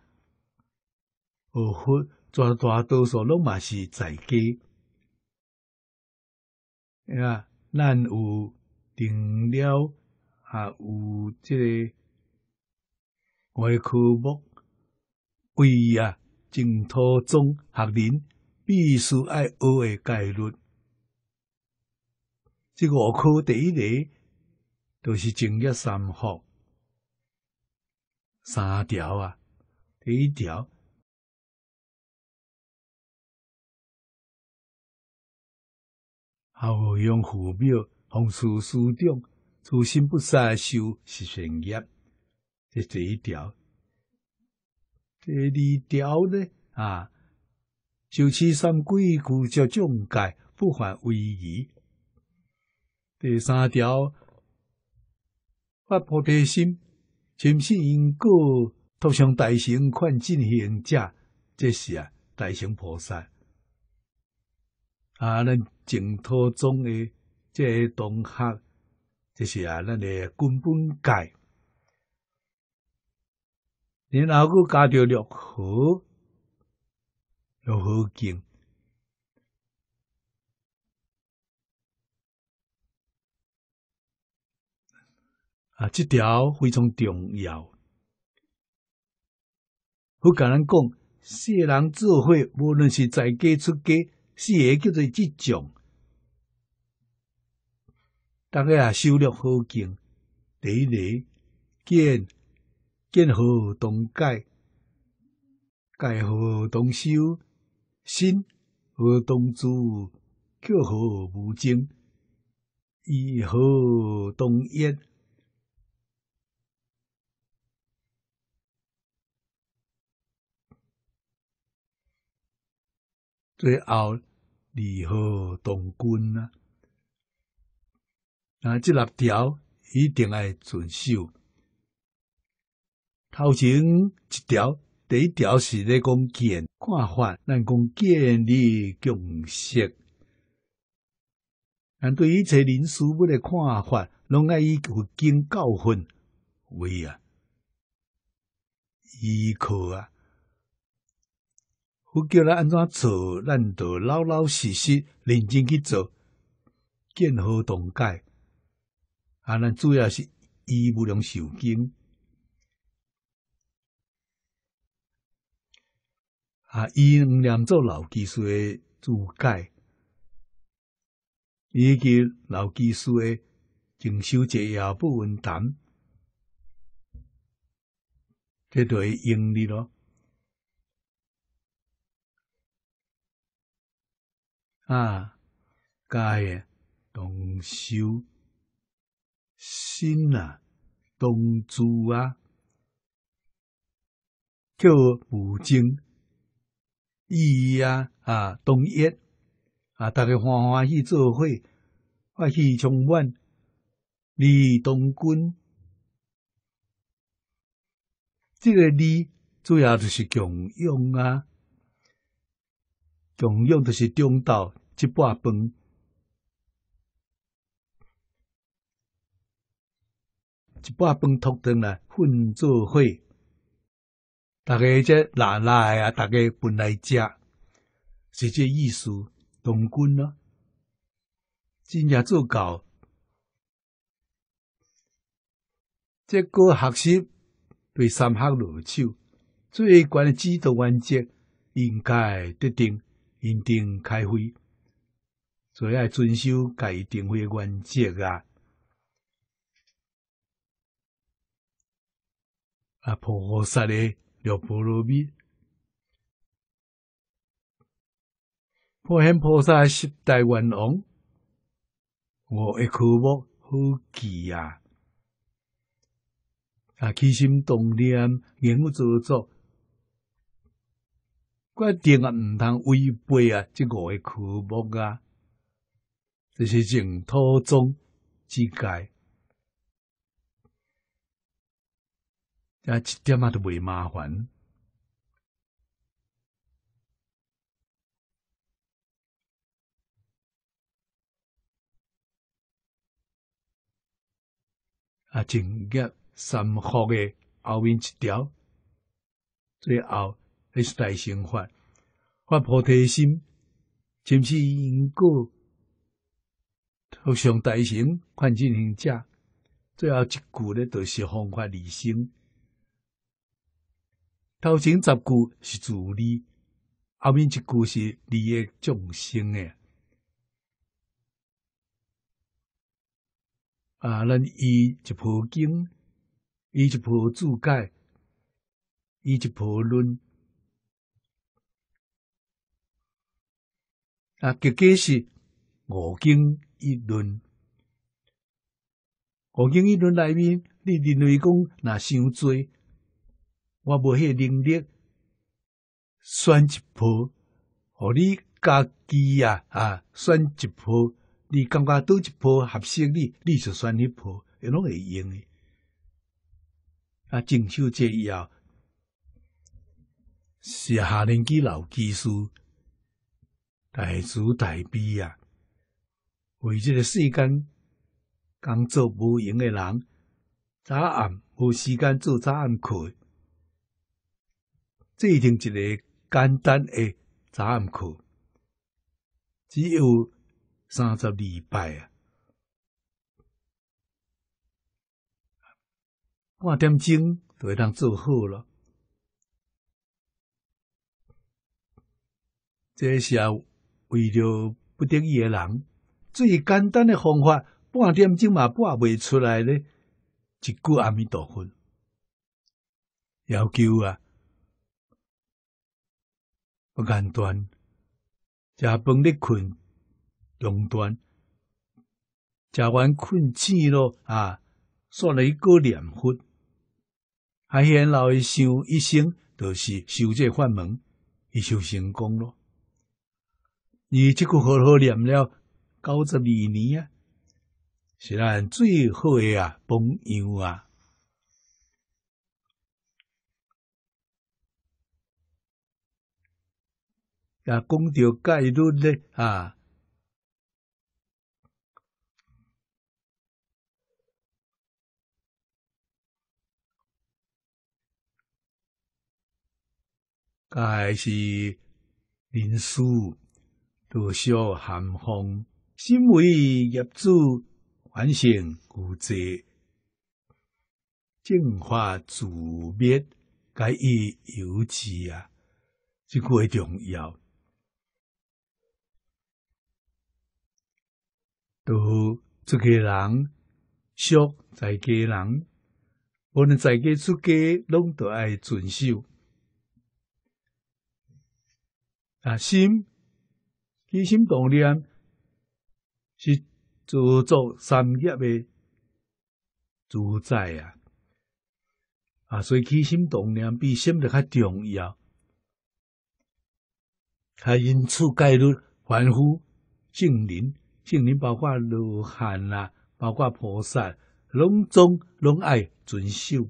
S1: 学佛。绝大多数拢嘛是在家，咱有定了啊，有这个外科目，为啊，净土中学人必须爱学的概论，这个学科第一个就是正业三好，三条啊，第一条。后用父表，奉知师长，初心不散修是善业。这第一条。第二条呢？啊，受持三规矩叫众戒不犯威仪。第三条，发菩提心，坚信因果，投向大乘，款进行者。这是啊，大乘菩萨。啊，咱净土中的这些同学，就是啊，咱的根本界。然后佫加着六合，六合经啊，这条非常重要。我咱讲，世人做慧，无论是在家出家。四个叫做积障，逐个也修了好经，礼礼见见何同解，解何同修，心何同住，叫何无精，以何同业，最后。如何同君啊？啊，这六条一定爱遵守。头前一条，第一条是咧讲见看法，咱讲建立共识。咱对一切人事物的看法，拢爱以佛经教训为啊依靠啊。我叫咱安怎做，咱着老老实实、认真去做，见好动改。啊，咱主要是依无量受经。啊，依无量做老技术的注解，以及老技术的进修者也不混谈，迄著会用你咯。啊，该嘅动修心啊，动住啊，叫五经，意啊啊，东一啊，大家欢欢喜做伙，欢喜充满，二东君。这个利”主要就是共用啊。常用的是中道一半饭，一半饭托灯啦，混做会，大家在来来啊，大家分来吃，是这意思，同观咯。今日做教，这个学习对三下落手，最关键指导原则应该得定。因定开慧，以爱遵守家定慧原则啊！啊，菩萨的六不罗蜜，普贤菩萨十大愿王，我一科目好记啊！啊，起心动念，言无做作。决定啊，毋通违背啊，五个科目啊，就是净土宗之戒，啊，一点啊都袂麻烦。啊，净业三福诶，后面一条，最后。迄是大乘法，发菩提心，尽是因果，头上大乘看尽行者，最后一句咧就是方法离生。头前十句是自理，后面一句是利益众生诶。啊，咱依一部经，依一部注解，依一部论。啊，结果是五经一论。五经一论内面，你认为讲若伤做，我无迄能力选一部，互你家己啊啊选一部。你感觉倒一部合适你，你就选迄部，伊拢会用诶。啊，进修这以后是下年纪老技师大慈大悲啊！为这个世间工作无闲的人，早暗无时间做早暗课，制定一个简单诶早暗课，只有三十礼拜啊，半点钟就会当做好了。这候。为了不得已的人，最简单的方法，半点钟也半未出来咧，一句阿弥陀佛，要求啊，不间断，食饭咧困，中断，食完困起咯啊，算了一个念佛，还现老一修一生都是修这法门，一修成功咯。你即个好好念了九十二年啊，是咱最好的啊朋友啊。啊，讲到戒律咧啊，戒是忍辱。多少寒风，心为业主反省固执，净化自灭，改恶由之啊，这个重要。都自个人，学在家人，无论再给自给，拢都爱遵守啊，心。起心动念是做作三业的主宰啊！啊，所以起心动念比心的较重要，他因此概率凡夫、圣人，圣人包括罗汉啊，包括菩萨，拢中拢爱遵守。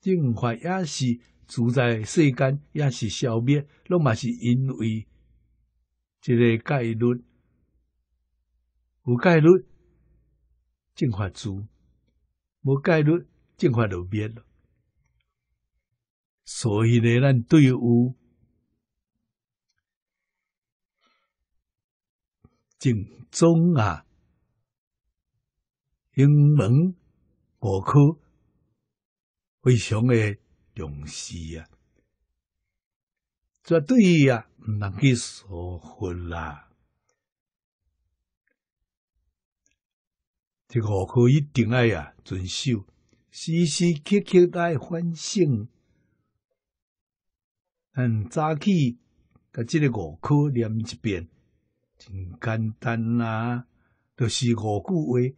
S1: 正法也是主宰世间，也是消灭，拢嘛是因为。即个概率有概率进化住，无概率进化就灭了。所以呢，咱对于有进啊、英文、学科非常的重视啊。绝对呀，难去疏忽啦。这个五句一定要呀遵守，时时刻刻来反省。很早起甲这个五句念一遍，真简单啦，就是五句话。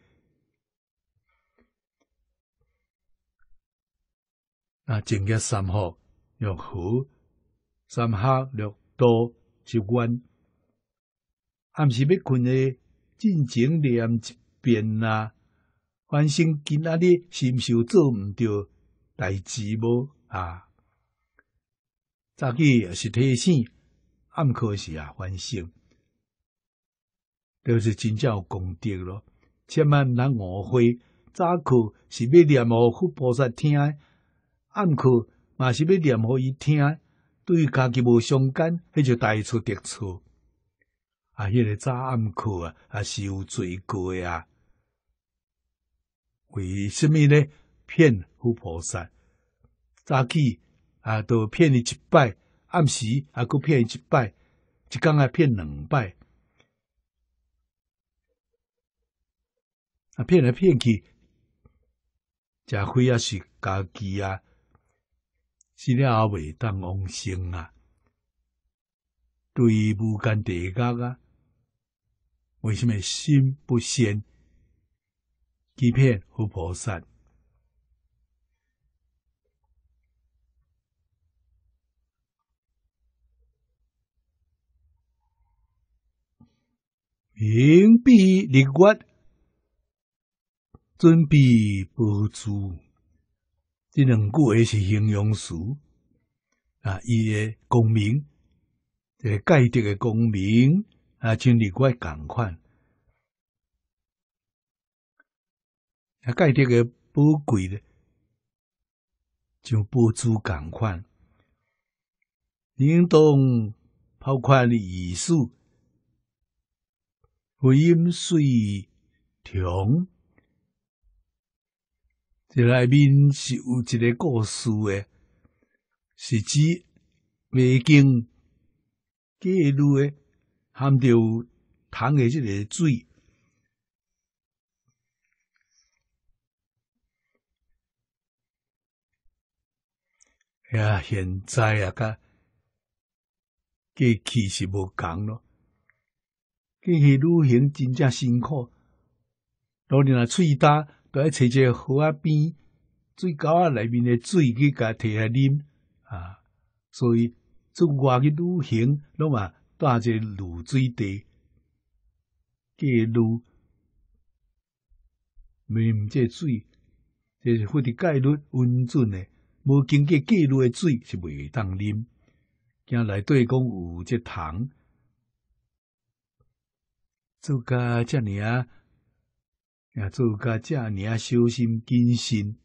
S1: 啊，正月三号，用好三下六度十关，暗时要困诶，尽情念一遍啊，反省今仔日是毋是有做毋到代志无啊？早起也是提醒，暗课时啊反省，都是真正有功德咯。千万咱误会，早课是要念好给菩萨听暗课嘛是要念好伊听。对家己无相干，迄就带出迭错。啊，迄个早暗课啊，也是有罪过啊。为什么呢？骗护菩萨，早起啊都骗伊一拜，暗时啊佫骗伊一拜，一天啊骗两拜，啊骗来骗去，食亏啊是家己啊。是了阿未当往生啊，对无间地狱啊，为什么心不善，欺骗佛菩萨，名比日月，尊比佛祖。这两句也是形容词啊，伊个功名，这盖得个功名啊，穿得外共款，啊，盖得个不贵咧，就不足共款。应当抛开你意思，不因随从。这内面是有一个故事诶，是指美景记录诶，含着糖诶这个水。呀，现在啊，甲过去是无同咯，过去旅行真正辛苦，老人家喙干。爱找一个河边，水沟啊，内面诶水去甲摕来啉啊。所以做外去旅行，拢嘛带一个露水袋，记录。未毋这水，这是获得概率温存的，无经过记录诶水是袂当啉。将来底讲有这糖，做家尔啊。要做个这，你啊，小心谨慎。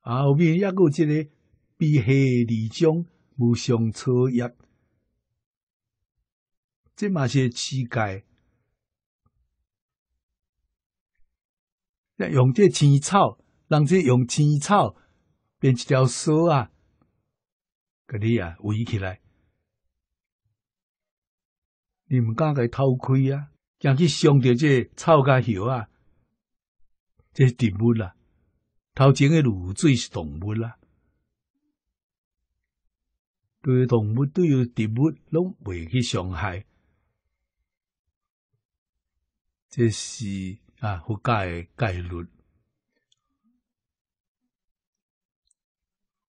S1: 后面一个这里碧海漓江，无相超越。这嘛是乞丐，用这青草，让这用青草编一条索啊，给你啊围起来。你唔敢佮偷窥啊？惊去伤着这草甲叶啊，这植物啦，头前的露水是动物啦，对动物对要植物拢未去伤害，这是啊佛盖的概率。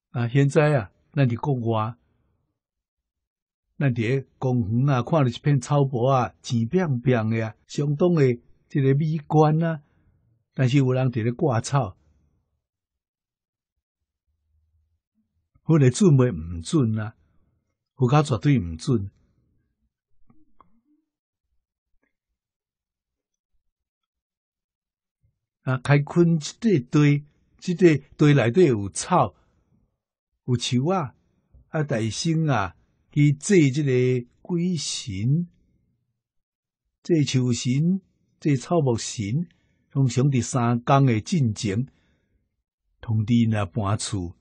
S1: 啊，现在啊，咱伫讲外。那伫公园啊，看到一片草坡啊，整平平的啊，相当的一个美观啊。但是有人伫咧挂草，我咧准袂毋准啊，我讲绝对毋准。啊，开垦即堆堆，即堆堆内底有草、有树啊，啊，台生啊。伊做即个鬼神，做树神，做草木神，通常伫三更诶进前，知弟那搬厝，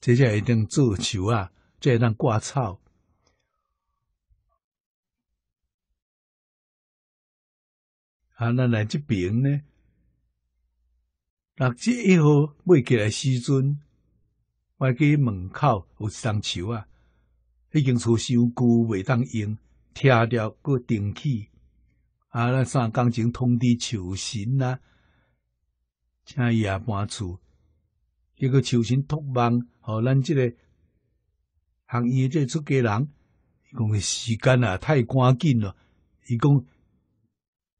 S1: 这才会当做树啊，才会当挂草。啊，咱来即边呢？六月一号买过来时阵，我家门口有一丛树啊。迄经厝收旧袂当用，拆掉搁重起，啊！咱三工前通知树神啊，请伊也搬厝。迄个树神托梦，互咱即个行业个出家人，伊讲时间啊太赶紧咯。伊讲，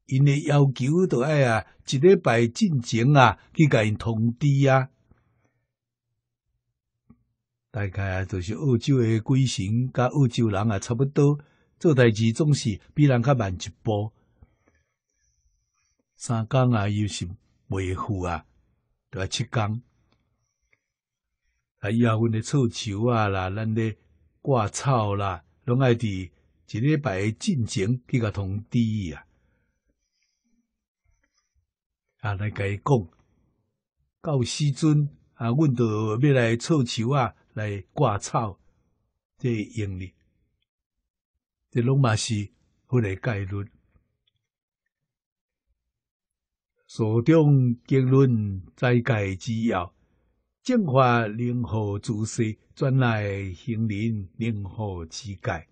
S1: 因诶要求都爱啊，一礼拜进前啊，去甲因通知啊。大概啊，就是澳洲诶，鬼神甲澳洲人也差不多，做代志总是比人较慢一步。三工啊，又是未付啊，要七工。啊，以后阮诶搓球啊啦，咱咧挂草啦，拢爱伫一礼拜进程去甲通知伊啊。啊，来甲伊讲，到时阵啊，阮着要来搓球啊。来挂草，这用利，这拢马是好来概率。所中结论再解之要，净化任何自私，转来行人任何乞界，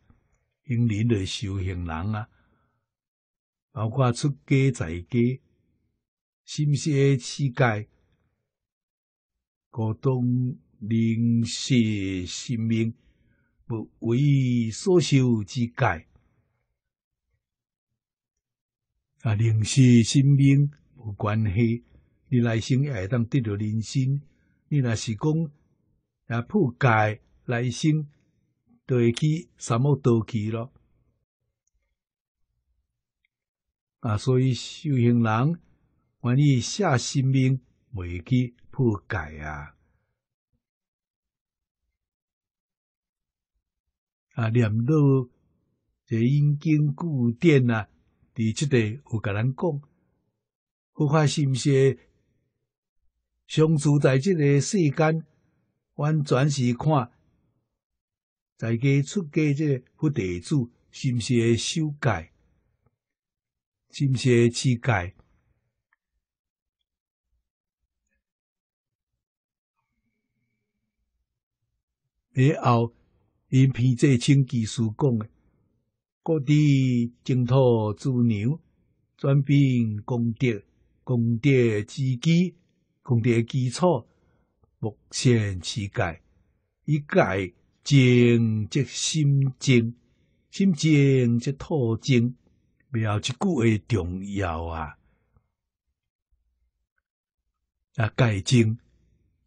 S1: 行人的修行人啊，包括出家在家，心不是乞丐？股东。临时生命不为所受之界啊！临时生命无关系，你来生心会当得到人生。你若是讲也破戒，来生，就会去三么都去咯。啊！所以修行人愿意下生命，袂去破戒啊！啊，念到这阴经古典啊，伫即个有甲咱讲，佛法是毋是相住在即个世间，完全是看在家出家即个佛弟子是毋是修改，是毋是修改，以后。因偏这听技术讲的，各地征土租牛转变功德，功德之基，功德基础，目前世戒，一戒正即心正，心正即土净，未有一句诶重要啊！啊，戒正，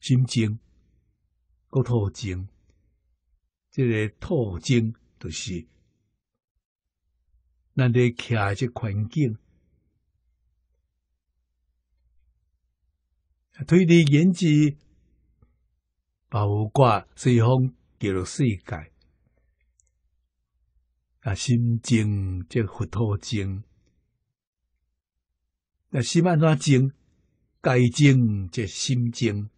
S1: 心正，搁土净，这个透精就是，那你徛这环境，推理眼之，包括西方几落世界，啊，心精即佛头精，那西安怎经？戒经即心经。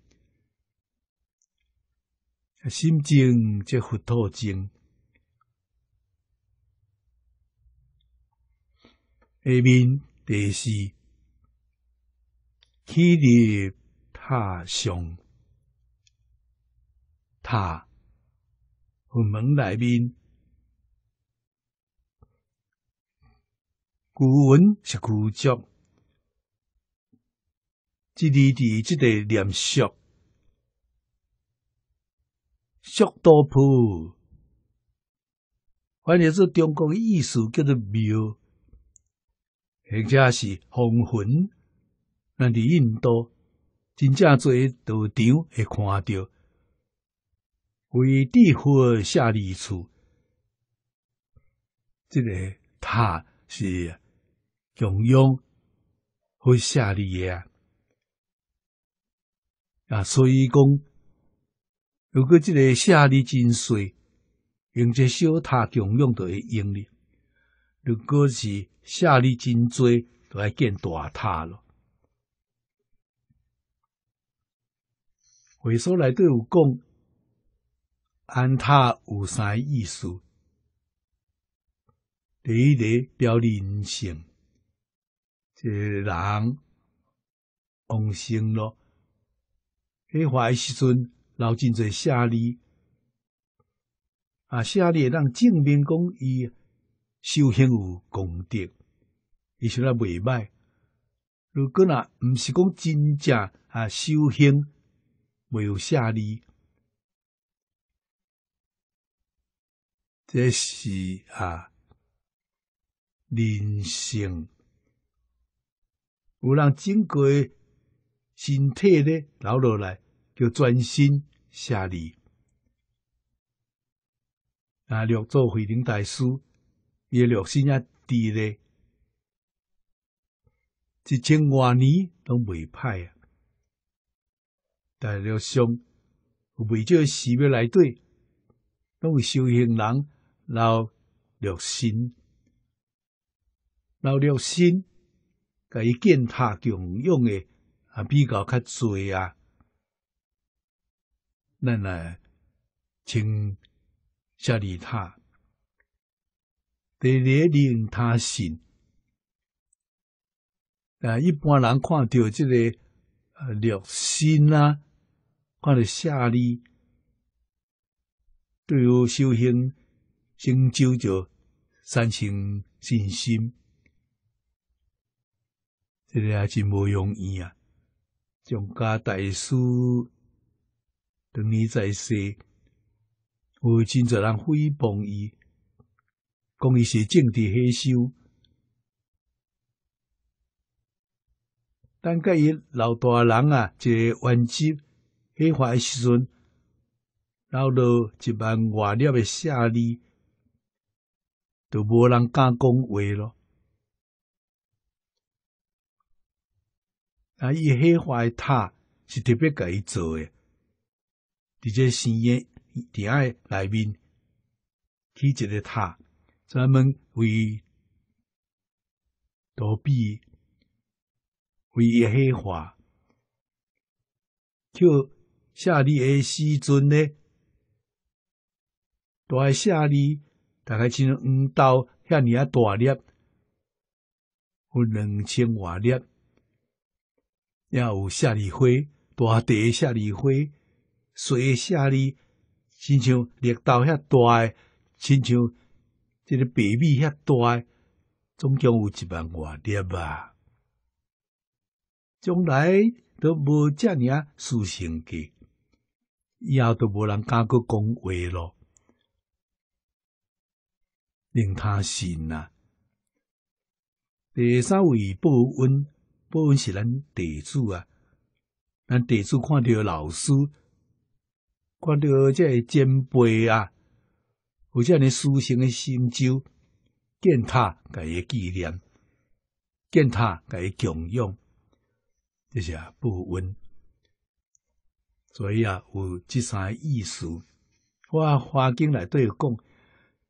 S1: 心经即佛陀经，下面第四，起立踏上塔，佛门内面，古文是古籍，即立地即地念诵。速度铺，反正是中国的艺术叫做庙，而且是红魂。那在印度真正做道场会看到，为地火下立处，即个塔是供养和下立啊。啊，所以讲。如果即个下力真细，用这小塔共用就会用力；如果是下力真多，就来建大塔咯。会所来底有讲，安塔有啥意思？第一个表人性，这人，红心咯，迄坏时阵。留真侪谢礼啊！谢礼让证明讲，伊修行有功德，伊相对袂歹。如果那毋是讲真正啊修行，没有谢礼，这是啊人性。有人经过身体咧留落来。叫专心写字，啊，六祖慧能大师也六心也低咧，一千多年都未歹啊。大陆上有未少寺庙内底，拢有修行人留六心，留六心，甲伊建塔供用的啊，比较较侪啊。那来，请下礼他，得连令他信。啊，一般人看到这个呃，六心啊，看到下礼，对于修行成就就产生信心，这个也真无容易啊！从家大师。当年在世，有真侪人诽谤伊，讲伊是政治黑手。但介伊老大人啊，一个完结黑化诶时阵，闹到一万外粒诶下力，都无人敢讲话咯。啊，伊黑化诶塔是特别甲伊做诶。伫这新业下内面起一个塔，专门为躲避为黑化，叫夏利埃时阵呢？大夏利大概像黄豆刀向啊大粒，有两千瓦粒，也有夏利灰，大底夏利灰。水下哩，亲像绿豆遐大诶，亲像即个白米遐大诶，总共有一万外粒吧。将来都无遮尔啊，塑性个，以后都无人敢个讲话咯，令他信啊。第三位报恩，报恩是咱地主啊，咱地主看到老师。看到这前辈啊，有者你塑像的心像、建塔、个纪念、建塔、个供养，这些不稳。所以啊，有这三个意思，我花经来对讲：，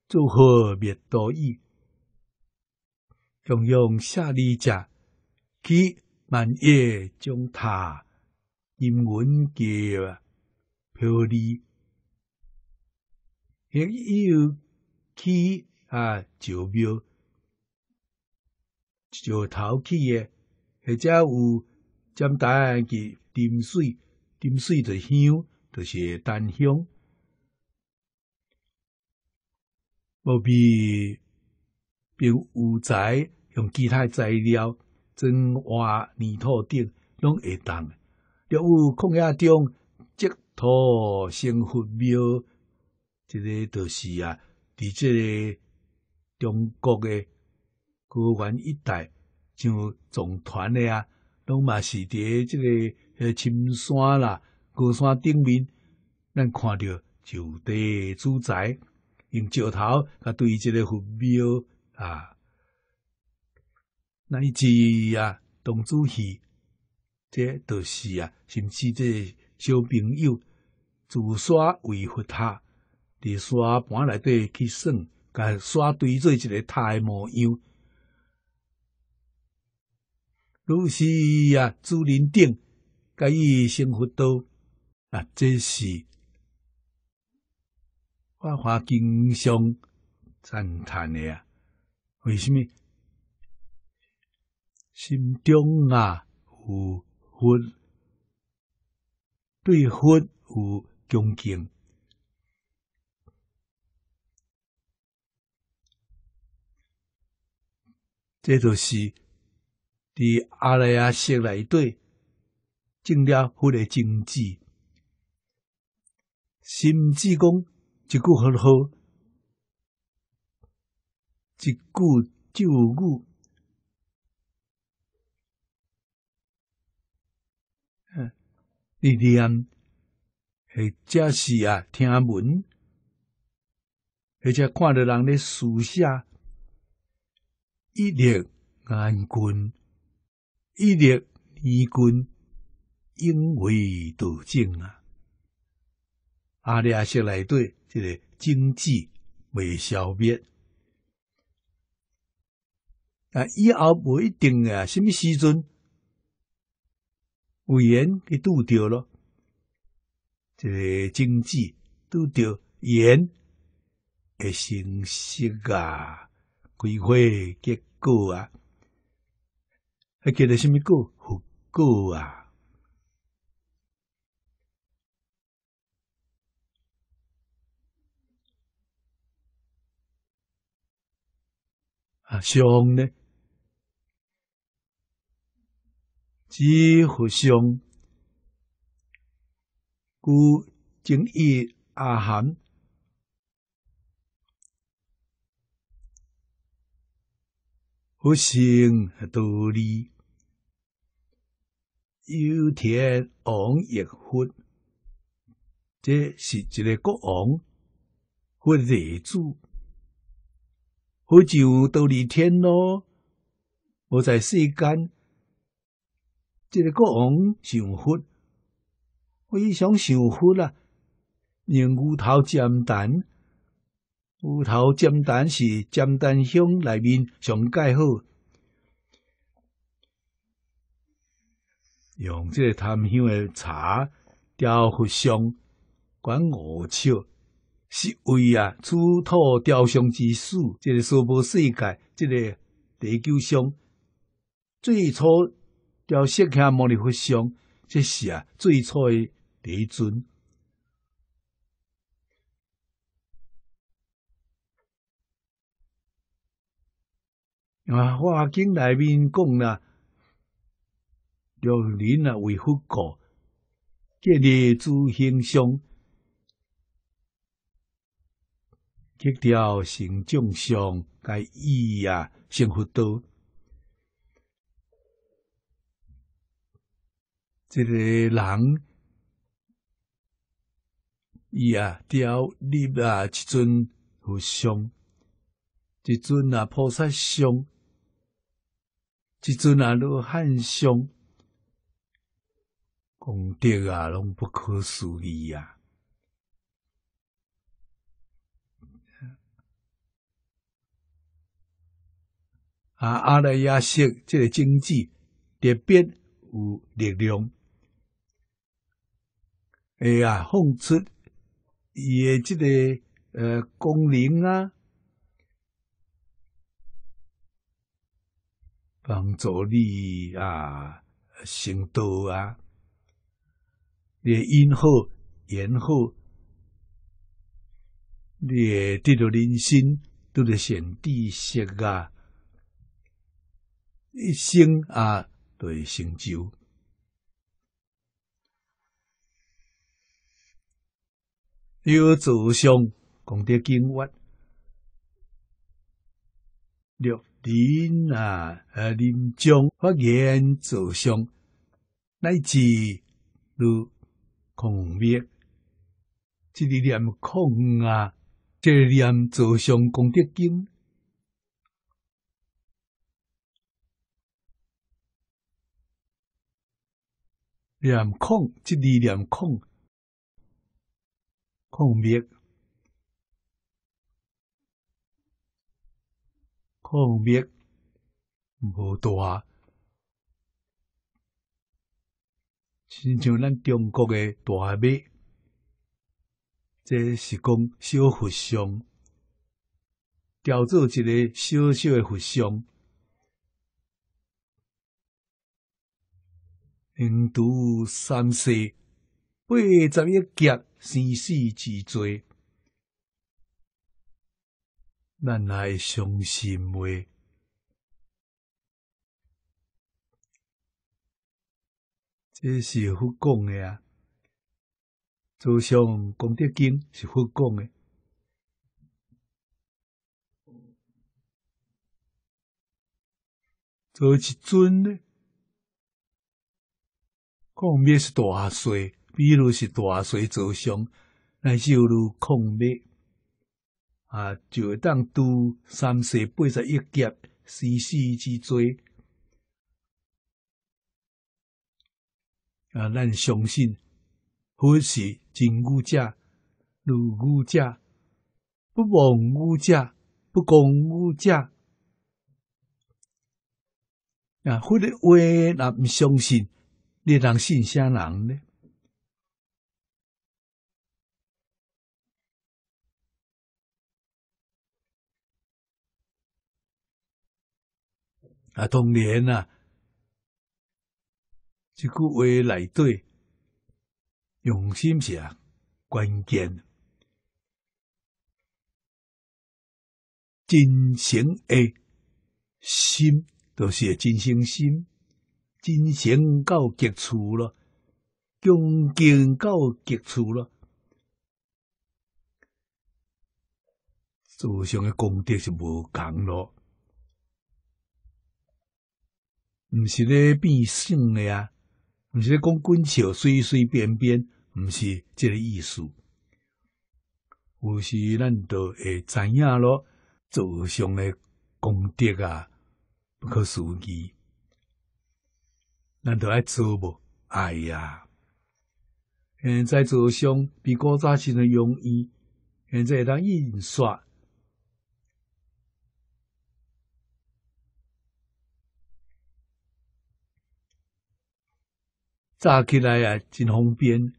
S1: 祝贺灭多意，供养下利者，其万一将他因文结表里，还有起啊，旧庙、石头气个，或者有将台下个浸水，浸水的香，就是单香。无比用有材，用其他材料装在泥土顶，拢会动。植有空业中。土生佛庙，即个著是啊，伫即个中国诶高原一带，像藏传诶啊，拢嘛是伫即个迄青山啦、高山顶面，咱看就伫诶住宅用石头，甲对即个佛庙啊，那伊字啊，当主席，即著是啊，甚至即。小朋友自刷维佛塔，伫刷盘内底去耍，甲刷堆做一个塔的模样。老师呀，朱林定，甲伊生活都啊，这是我华经常赞叹的呀。为什么？心中啊有佛。对佛有恭敬，这就是在阿赖耶识内底种了佛的经济，甚至讲一句佛号，一句咒语。力量，或者是啊，啊，闻，迄且看到人的树下，一粒眼军，一粒耳军，因为道正啊。阿里啊，说来对这个经济未消灭，啊，以后不一定啊，什么时阵？盐给堵掉了，这个经济堵掉盐的形式啊，规划结果啊，还记得什么个后果啊？啊，上呢？即佛性，故正义阿含，佛性还道理，有天王亦佛，这是一个国王或地主，或者道理天咯，我在世间。即个国王想佛，非常想佛富啦。用乌头煎蛋，乌头煎蛋是煎蛋香内面上盖好。用即个檀香的茶调佛香，管五尺，是为啊出土雕像之术。即个娑婆世界，即个地球上最初。雕石刻摩尼佛像，这是啊最初的一尊啊。《华经》内面讲啦，六人啊为佛国，建立主形象，强调成象上该意啊幸福多。这个人，伊啊雕立啊一尊佛像，一尊啊菩萨像，一尊啊罗汉像，功德啊拢不可思议啊。啊，阿赖耶识这个经济特别有力量。会啊放出伊的即个呃功能啊，帮助你啊成道啊，你因好缘好，你得到人心都着先知识啊，一生啊对成就。要作相功德金文，六林啊呃临江发言作相，乃至如空灭，这里念空啊，这里念作相功德金，念空即字念空。孔庙，孔庙无大，亲像咱中国个大庙。这是讲小佛像，雕做一个小小个佛像，宁都三世八十一级。生死之罪，咱来相信未？这是佛讲的啊，就像《功德经》是佛讲的，做一尊的，讲灭是大岁。比如是大水作凶，是收如空灭，啊，就会当都三世八十一劫，死死之罪。啊，咱相信，佛是真乌假，如乌假，不妄乌假，不公乌假。啊，佛的话咱毋相信，你当信啥人呢？啊，当然啦，即句话内底用心是啊，关键，真心诶心都是真心心，真心到极处咯，恭敬到极处咯。做身的功德是无共咯。毋是咧变性诶啊，毋是咧讲滚桥随随便便，毋是即个意思。有时咱道会知影咯？祖上诶功德啊，不可思议。咱道爱做无？哎呀，现在祖上比古早时阵容易，现在会当印刷。扎起来啊，真方便。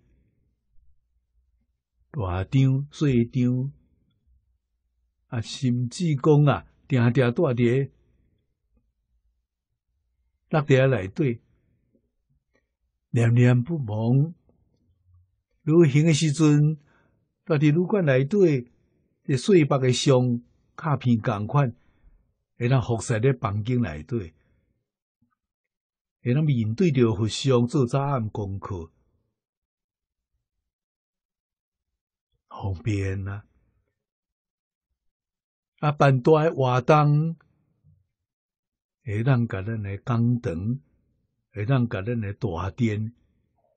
S1: 大张、细张啊，甚至讲啊，定定带滴，落地来对，念念不忘。旅行的时阵，到底如果来对，一碎白的相、卡片共款，会当辐晒咧房间来对。诶，咱面对着互相做早暗功课，方便啊。啊，办多诶活动，诶，让个人来扛灯，诶，让个人来大殿，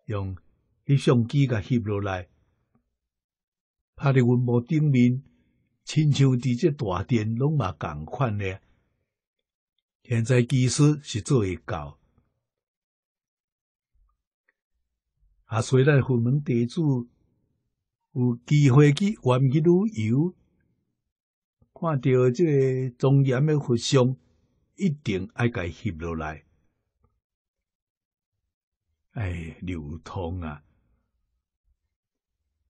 S1: 用摄相机甲翕落来，拍伫阮雾顶面，亲像伫只大殿拢嘛共款咧。现在技术是做会高。啊，虽然佛门弟子有机会去玩去旅游，看到这个庄严的佛像，一定爱伊摄落来。哎，流通啊，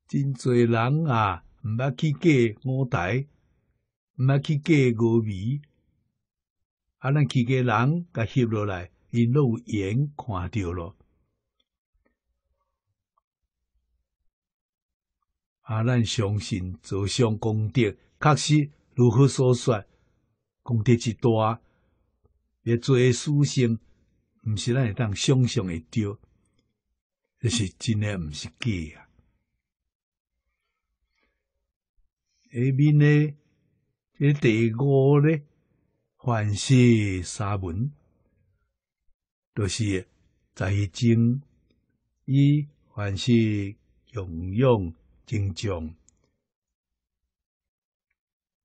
S1: 真侪人啊，毋捌去过五台，毋捌去过峨眉，啊，咱去过人甲摄落来，因拢有缘看着咯。啊！咱相信，坐上功德，确实如何所说，功德之大，要做诶事情，毋是咱会当想象会着，这是真诶，毋是假啊！下面呢，即第五呢，欢是沙文就是在经以凡是用用。经常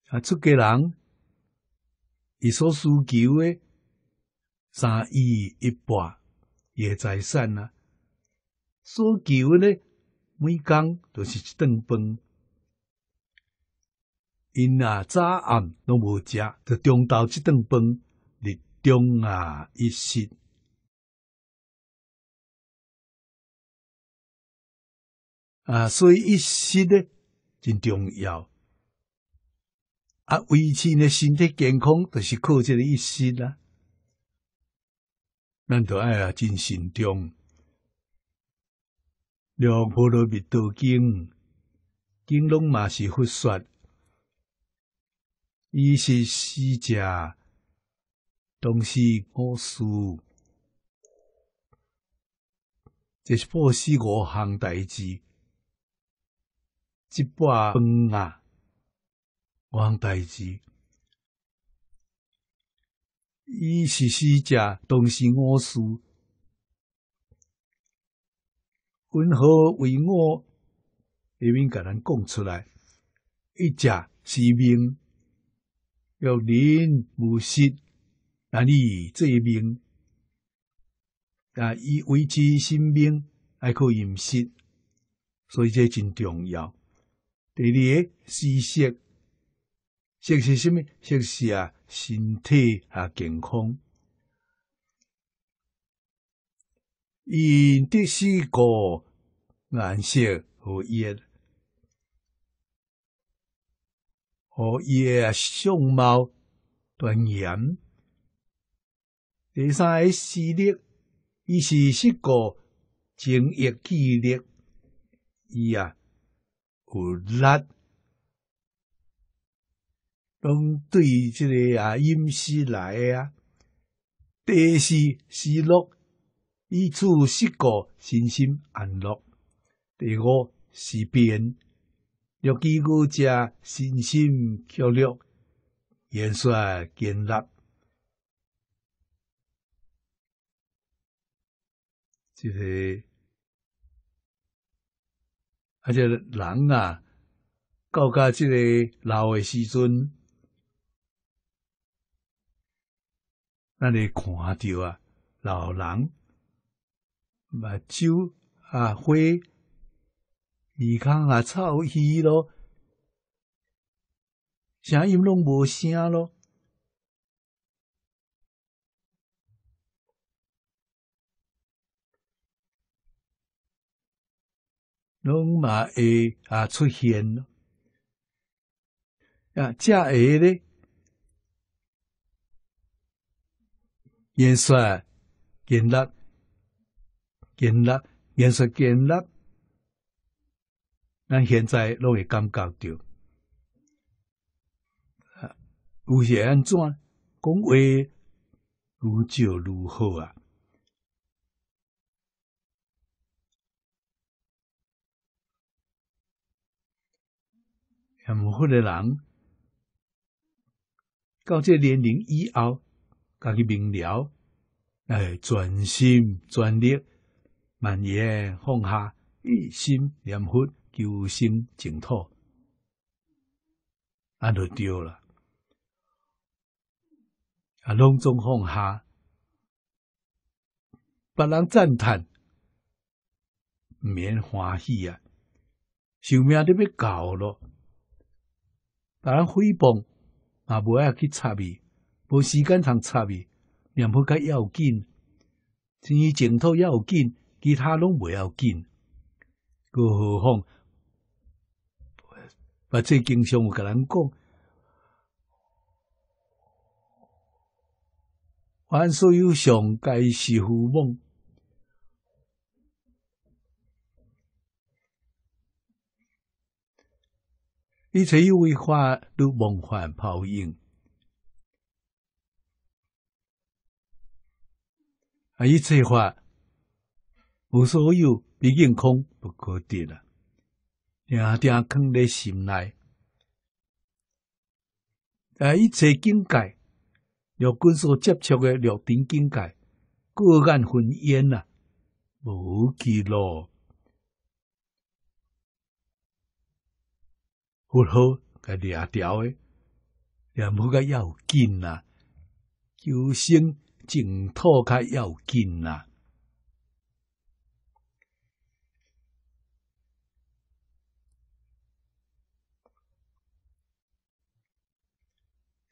S1: 啊，出家人，伊所需求的三衣一半也在产啊。所求呢，每工都是一顿饭，因啊早暗拢无食，就中昼一顿饭，日中啊一食。啊，所以一息呢真重要啊！维持呢身体健康，著是靠这个一息啦。咱著爱啊，真慎重。《妙菩罗蜜多经》，经龙马是佛说，伊是释者，同是阿苏，这是破释五行代志。即半分啊，我讲代志伊是死者，同时我死。阮和为我？下面甲咱讲出来。一者是命，要人无识；若汝罪命。若伊未知生命，爱可以毋识。所以这个真重要。第二个，知识，知识什么？知是啊，身体啊，健康。伊的四个颜色和叶，和叶相貌端严。第三个，视力，伊是四个精益视力，伊啊。无力，拢对这个啊隐私来啊，第四失落，以处事故，身心安乐；第五是变，让企业者身心焦虑、言肃、建立，即个。而且人啊，到家即个老的时阵，那你看到啊，老人目睭啊、花，泥坑啊、臭气咯，声音拢无声咯。拢嘛会啊出现咯，啊，加尔咧，颜色建立，建立颜色建立，咱现在都会感觉到，啊，有些安怎讲话愈少愈好啊。念佛的人，到这年龄以后，家己明了，哎，全心全力，万也放下，一心念佛，求心净土，啊就对了。啊，隆重放下，别人赞叹，免欢喜啊，寿命都要到了。把咱诽谤，也无爱去插伊，无时间通插伊，念佛较要紧，至于净土要紧，其他拢不要紧，更何况，我最经常有甲人讲，凡所有相，皆是虚妄。一切有为法，如梦幻泡影；啊，一切法无所有，毕竟空不可得啦。定定藏在心内。啊，一切境界，六根所接触的六种境界，各眼分烟啦，无极罗。佛好，甲掠条诶，也无甲要紧啦。求生净土较要紧啦。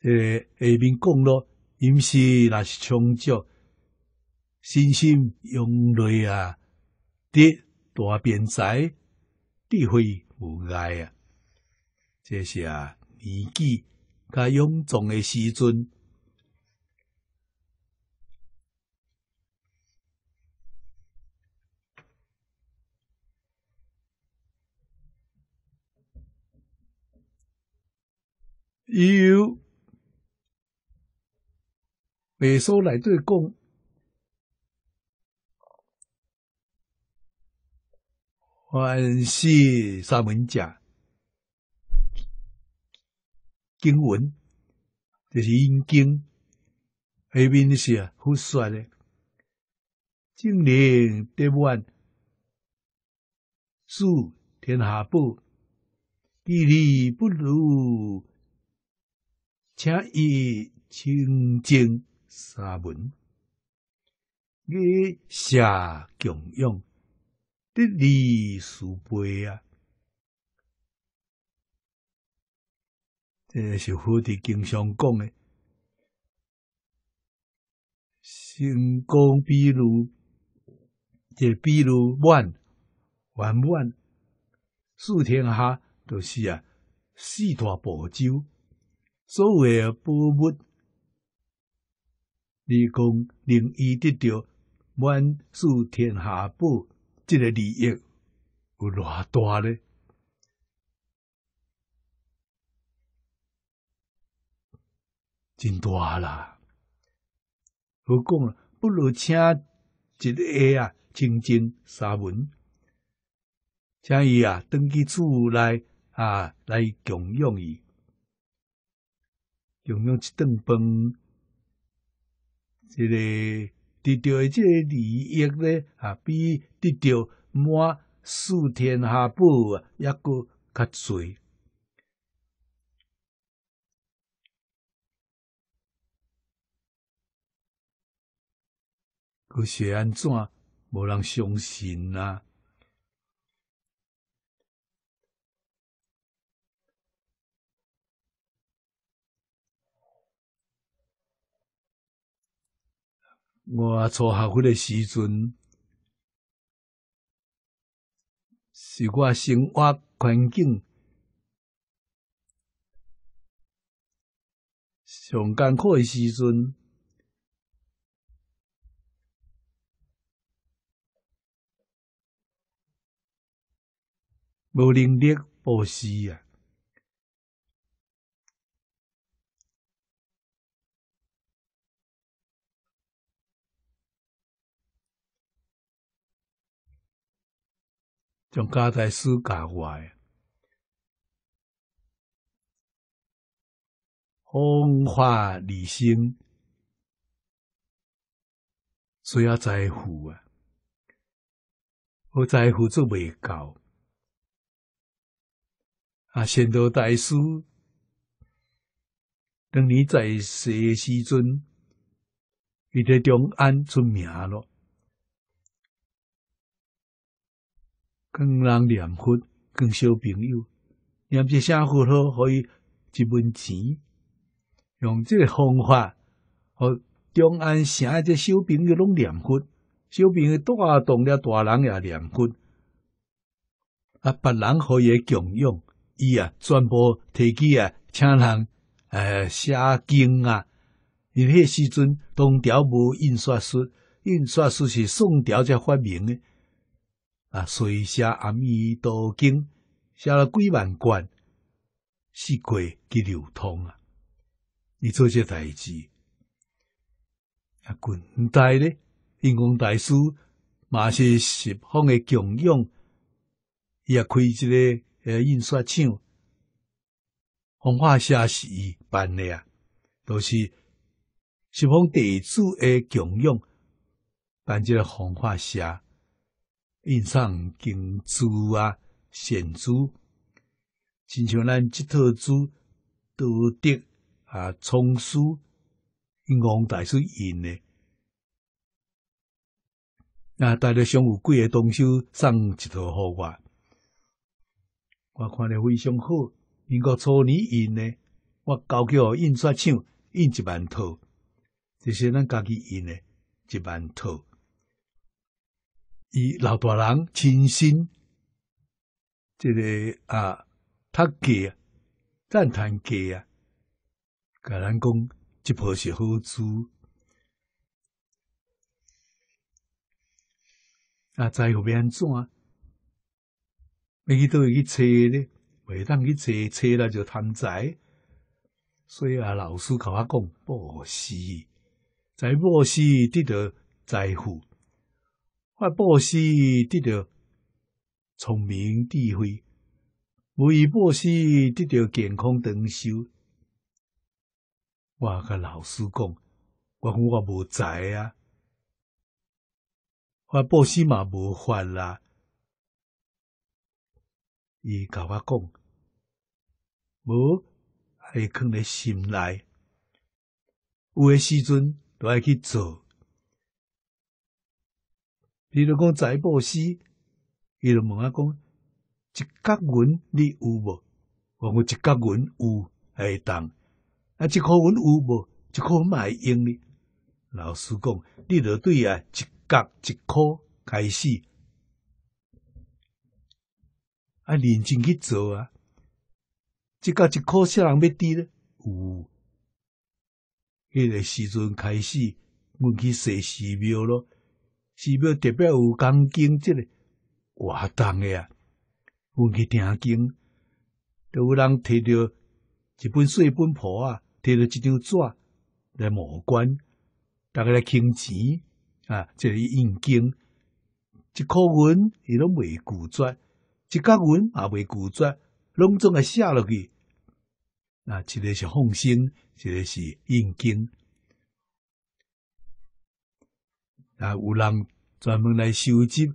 S1: 诶，下面讲咯，饮食那是充足，身心用类啊，得大便在智慧无碍啊。这是啊，年纪加臃肿的时阵，要维苏来对供，欢喜三门家。经文就是阴经，下面是些啊，好帅的。正念得满，树天下宝，地理不如，请以清净三门，以下供养，得礼殊倍啊。这个是佛地经常讲的。成功，比如，也比如万万万，四天下都是啊四大宝洲，所谓的宝物，你讲能依得到万四天下宝，这个利益有偌大呢？真大啦！我讲啦，不如请一个啊，清净沙门，请伊啊，当去住来啊，来供养伊，供养一顿饭，这个得到的这个利益呢，啊，比得到满四天下宝啊，也阁较侪。可是安怎，无人相信啊？我初学会的时阵，是我生活环境上艰苦的时阵。无能力布施啊，将家财私教坏啊！空花理性，所以在乎啊，不在乎做未到。啊！仙道大师当年在世诶时阵，伫在长安出名了，更人念佛更小朋友，念这啥佛号可以一文钱用这个方法，和长安城的这小朋友拢念佛，小朋友大动了，大人也念佛，啊！别人可以共用。伊啊，全部提起啊，请人诶写经啊。因迄时阵，唐朝无印刷术，印刷术是宋朝才发明诶。啊，随写暗语多经，写了几万卷，四季去流通啊。伊做些代志。啊，近代咧，印光大师嘛是十方诶供养，也开一个。迄印刷厂，红化社是伊办诶啊，著是是方地主诶穷用办即个红化社，印上金珠啊、显珠，亲像咱即套书道德啊、聪书，王大师印诶。那带着上有贵诶东西送一套互我。我看得非常好，民国初年印的，我交给印刷厂印一万套，这是咱家己印的，一万套。伊老大人亲身，这个啊，他给啊，赞叹给啊，甲咱讲这部是好书，啊在乎变怎啊？你去倒要去找咧，每当去找，找了就贪财，所以啊，老师甲我讲：布施，在布施得到财富；发布施得到聪明智慧；无以布施得到健康长寿。我甲老师讲，我讲我无财啊，发布施嘛无法啦。伊甲我讲，无，爱要藏咧心内。有诶时阵，都爱去做。比如讲，财布师，伊就问我讲，一角银你有无？我讲一角银有，会当。啊，一箍银有无？一箍银会用哩。老师讲，你著对啊，一角一箍开始。啊，认真去做啊！即个一靠信人，要滴咧。有，迄个时阵开始，阮去说寺庙咯，寺庙特别有讲敬即个活动诶啊。阮去听经，都有人摕着一本小本簿啊，摕着一张纸来摸关，逐个来倾钱啊，就个印经，一箍银伊拢未顾绝。一角文也未拒绝，隆重的写落去。那一个是奉新，一个是印经。啊，有人专门来收集。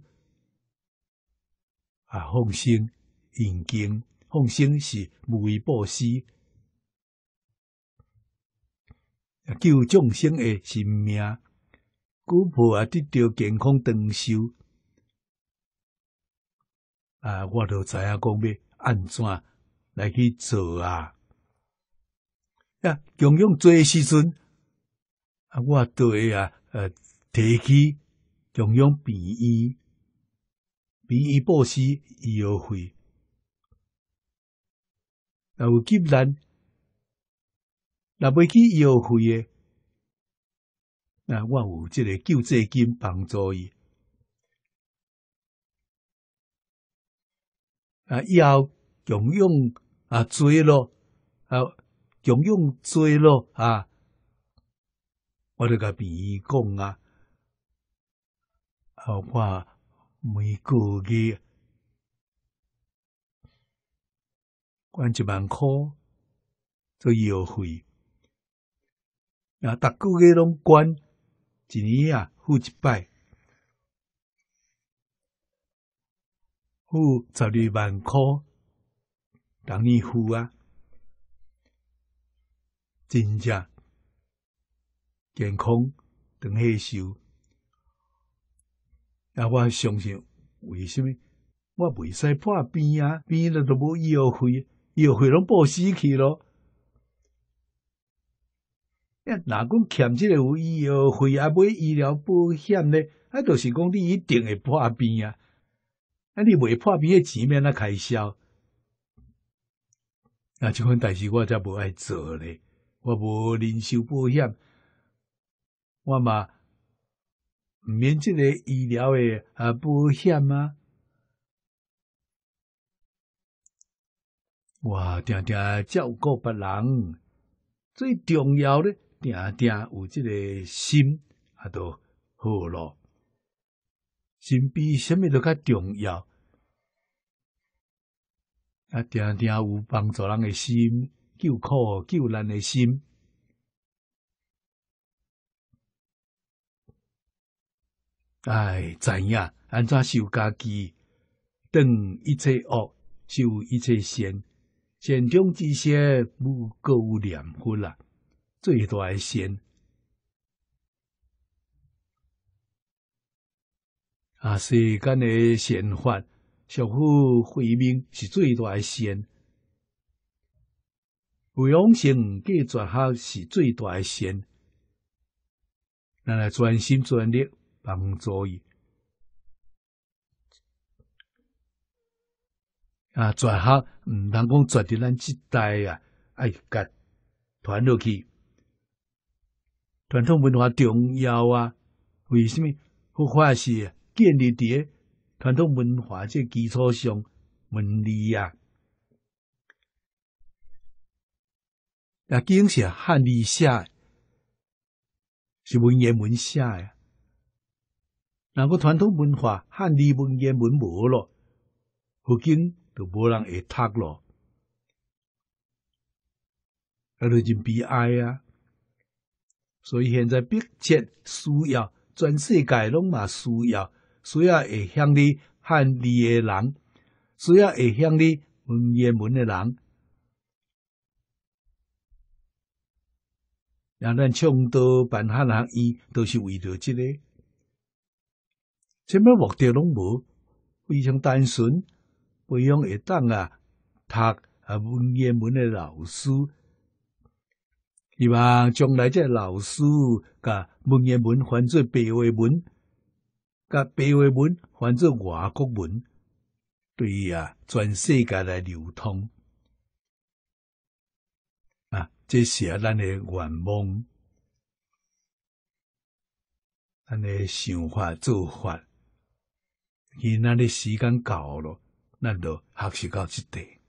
S1: 啊，奉新、印经，奉新是无为布施，救众生的性命，古婆啊得到健康长寿。啊，我都知影讲要安怎来去做啊！呀，营养做时阵，啊，我会啊，呃，提起营养便宜，便宜报销医药费，若有急难，若未去医药费诶，那我有即个救济金帮助伊。啊，以后常用啊水咯，啊，常用水咯啊，我这甲朋友讲啊，啊，我每个月管一万块做医药费，啊，逐个月拢管一年啊付一百。付十二万块，等你付啊！真正健康等退休，啊！我相信为什么我袂使破病啊？病了都无医药费，医药费拢报销去咯。哎，哪讲欠这个有医药费啊？买医疗保险咧，啊，就是讲你一定会破病啊！啊！你袂破病，诶，钱免那开销。啊，即款代志我则无爱做咧，我无人寿保险，我嘛毋免即个医疗诶啊保险啊。哇，定定照顾别人，最重要的定定有即个心，啊都好咯。身边什么都较重要，啊，定定有帮助人的心，救苦救难的心。哎，知影安怎修家己？断一切恶，修一切善，善中之些不够念佛啦，最大的善。啊，世间嘅善法，守护慧命是最大嘅善，培养性计转学是最大嘅善，咱来专心专力帮助伊。啊，转学唔通讲转到咱即代啊，爱甲传落去，传统文化重要啊，为什么？不坏事。建立在传统文化这基础上文理啊，也经是汉字写，是文言文写呀。那个传统文化汉字文言文没了，古经就无人会读了，那就就悲哀啊！所以现在迫切需要，全世界拢嘛需要。只要会向你汉字的人，只要会向你文言文的人，啊，咱倡导办汉文伊都是为了这个。什么目的拢无？非常单纯，培养会当啊，读啊文言文的老师，希望将来这老师甲文言文换做白话文。甲白话文翻作外国文，对啊全世界来流通，啊，这是咱的愿望，咱的想法做法。今仔日时间到了，咱就学习到即块。